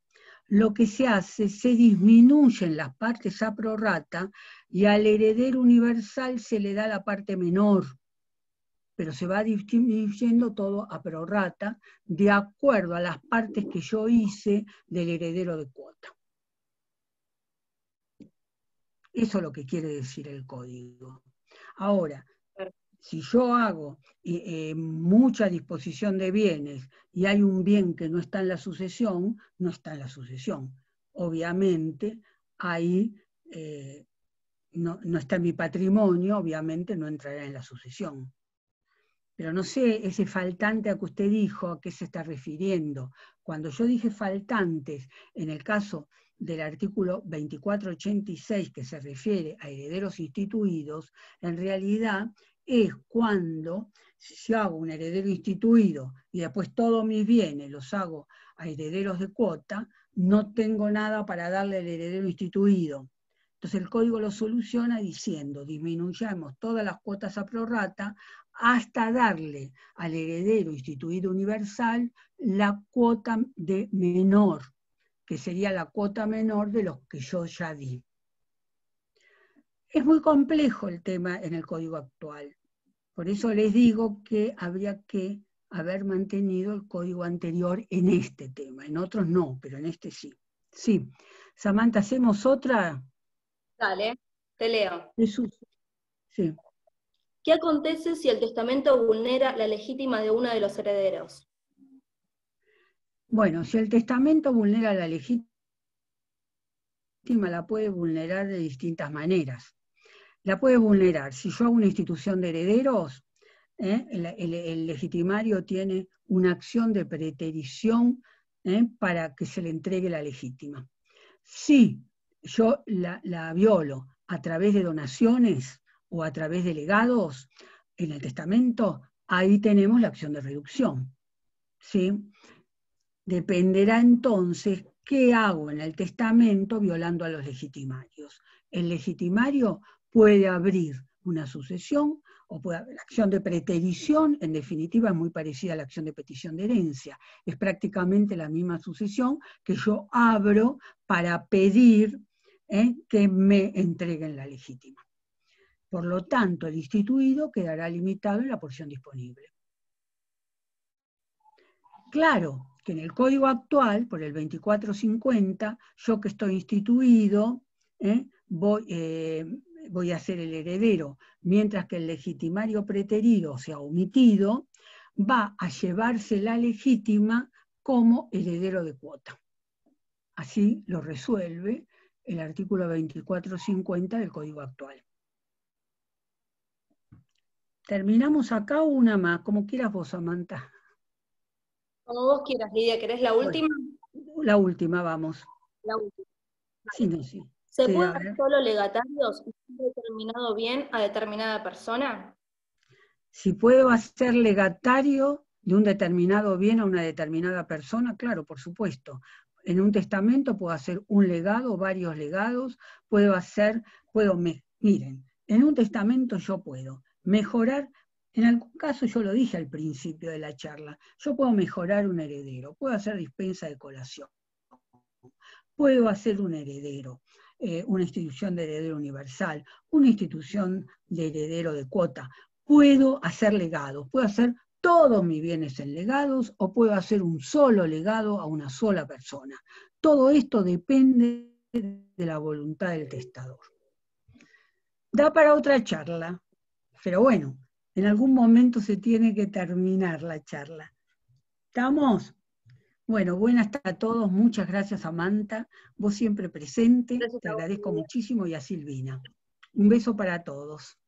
lo que se hace, se disminuyen las partes a prorrata y al heredero universal se le da la parte menor, pero se va disminuyendo todo a prorrata de acuerdo a las partes que yo hice del heredero de cuota. Eso es lo que quiere decir el código. Ahora, si yo hago eh, eh, mucha disposición de bienes y hay un bien que no está en la sucesión, no está en la sucesión. Obviamente, ahí eh, no, no, está en mi patrimonio, obviamente no entrará en la sucesión. Pero no sé, ese faltante a que usted dijo, a qué se está refiriendo. Cuando yo dije faltantes, en el caso del artículo 2486 que se refiere a herederos instituidos, en realidad es cuando si yo hago un heredero instituido y después todos mis bienes los hago a herederos de cuota, no tengo nada para darle al heredero instituido. Entonces el código lo soluciona diciendo, disminuyamos todas las cuotas a prorrata hasta darle al heredero instituido universal la cuota de menor que sería la cuota menor de los que yo ya di. Es muy complejo el tema en el código actual. Por eso les digo que habría que haber mantenido el código anterior en este tema. En otros no, pero en este sí. Sí. Samantha, ¿hacemos otra? Dale, te leo. Jesús. Sí. ¿Qué acontece si el testamento vulnera la legítima de uno de los herederos? Bueno, si el testamento vulnera la legítima, la puede vulnerar de distintas maneras. La puede vulnerar, si yo hago una institución de herederos, ¿eh? el, legitimario tiene una acción de preterición ¿eh? para que se le entregue la legítima. Si yo la, la violo a través de donaciones o a través de legados en el testamento, ahí tenemos la acción de reducción. ¿sí? Dependerá entonces qué hago en el testamento violando a los legitimarios. El legitimario puede abrir una sucesión o puede haber acción de preterición, en definitiva es muy parecida a la acción de petición de herencia. Es prácticamente la misma sucesión que yo abro para pedir ¿eh? que me entreguen la legítima. Por lo tanto, el instituido quedará limitado en la porción disponible. Claro, que en el código actual, por el 2450, yo que estoy instituido, ¿eh? Eh, Voy, a ser el heredero, mientras que el legitimario preterido, o sea, omitido, va a llevarse la legítima como heredero de cuota. Así lo resuelve el artículo 2450 del Código actual. Terminamos acá una más, como quieras vos, Samantha. Como vos quieras, Lidia, ¿querés la última? la última, vamos. La última. Sí, no, sí. ¿Se puede pueden solo legatarios determinado bien a determinada persona? Si puedo hacer legatario de un determinado bien a una determinada persona, claro, por supuesto. En un testamento puedo hacer un legado, varios legados, puedo hacer, puedo, me, miren, en un testamento yo puedo mejorar en algún caso yo lo dije al principio de la charla, yo puedo mejorar un heredero, puedo hacer dispensa de colación, puedo hacer un heredero, eh, una institución de heredero universal, una institución de heredero de cuota, puedo hacer legados, puedo hacer todos mis bienes en legados o puedo hacer un solo legado a una sola persona. Todo esto depende de la voluntad del testador. Da para otra charla, pero bueno, en algún momento se tiene que terminar la charla. ¿Estamos? Bueno, buenas a todos. Muchas gracias, Amanta. Vos siempre presente. Te agradezco muchísimo y a Silvina. Un beso para todos.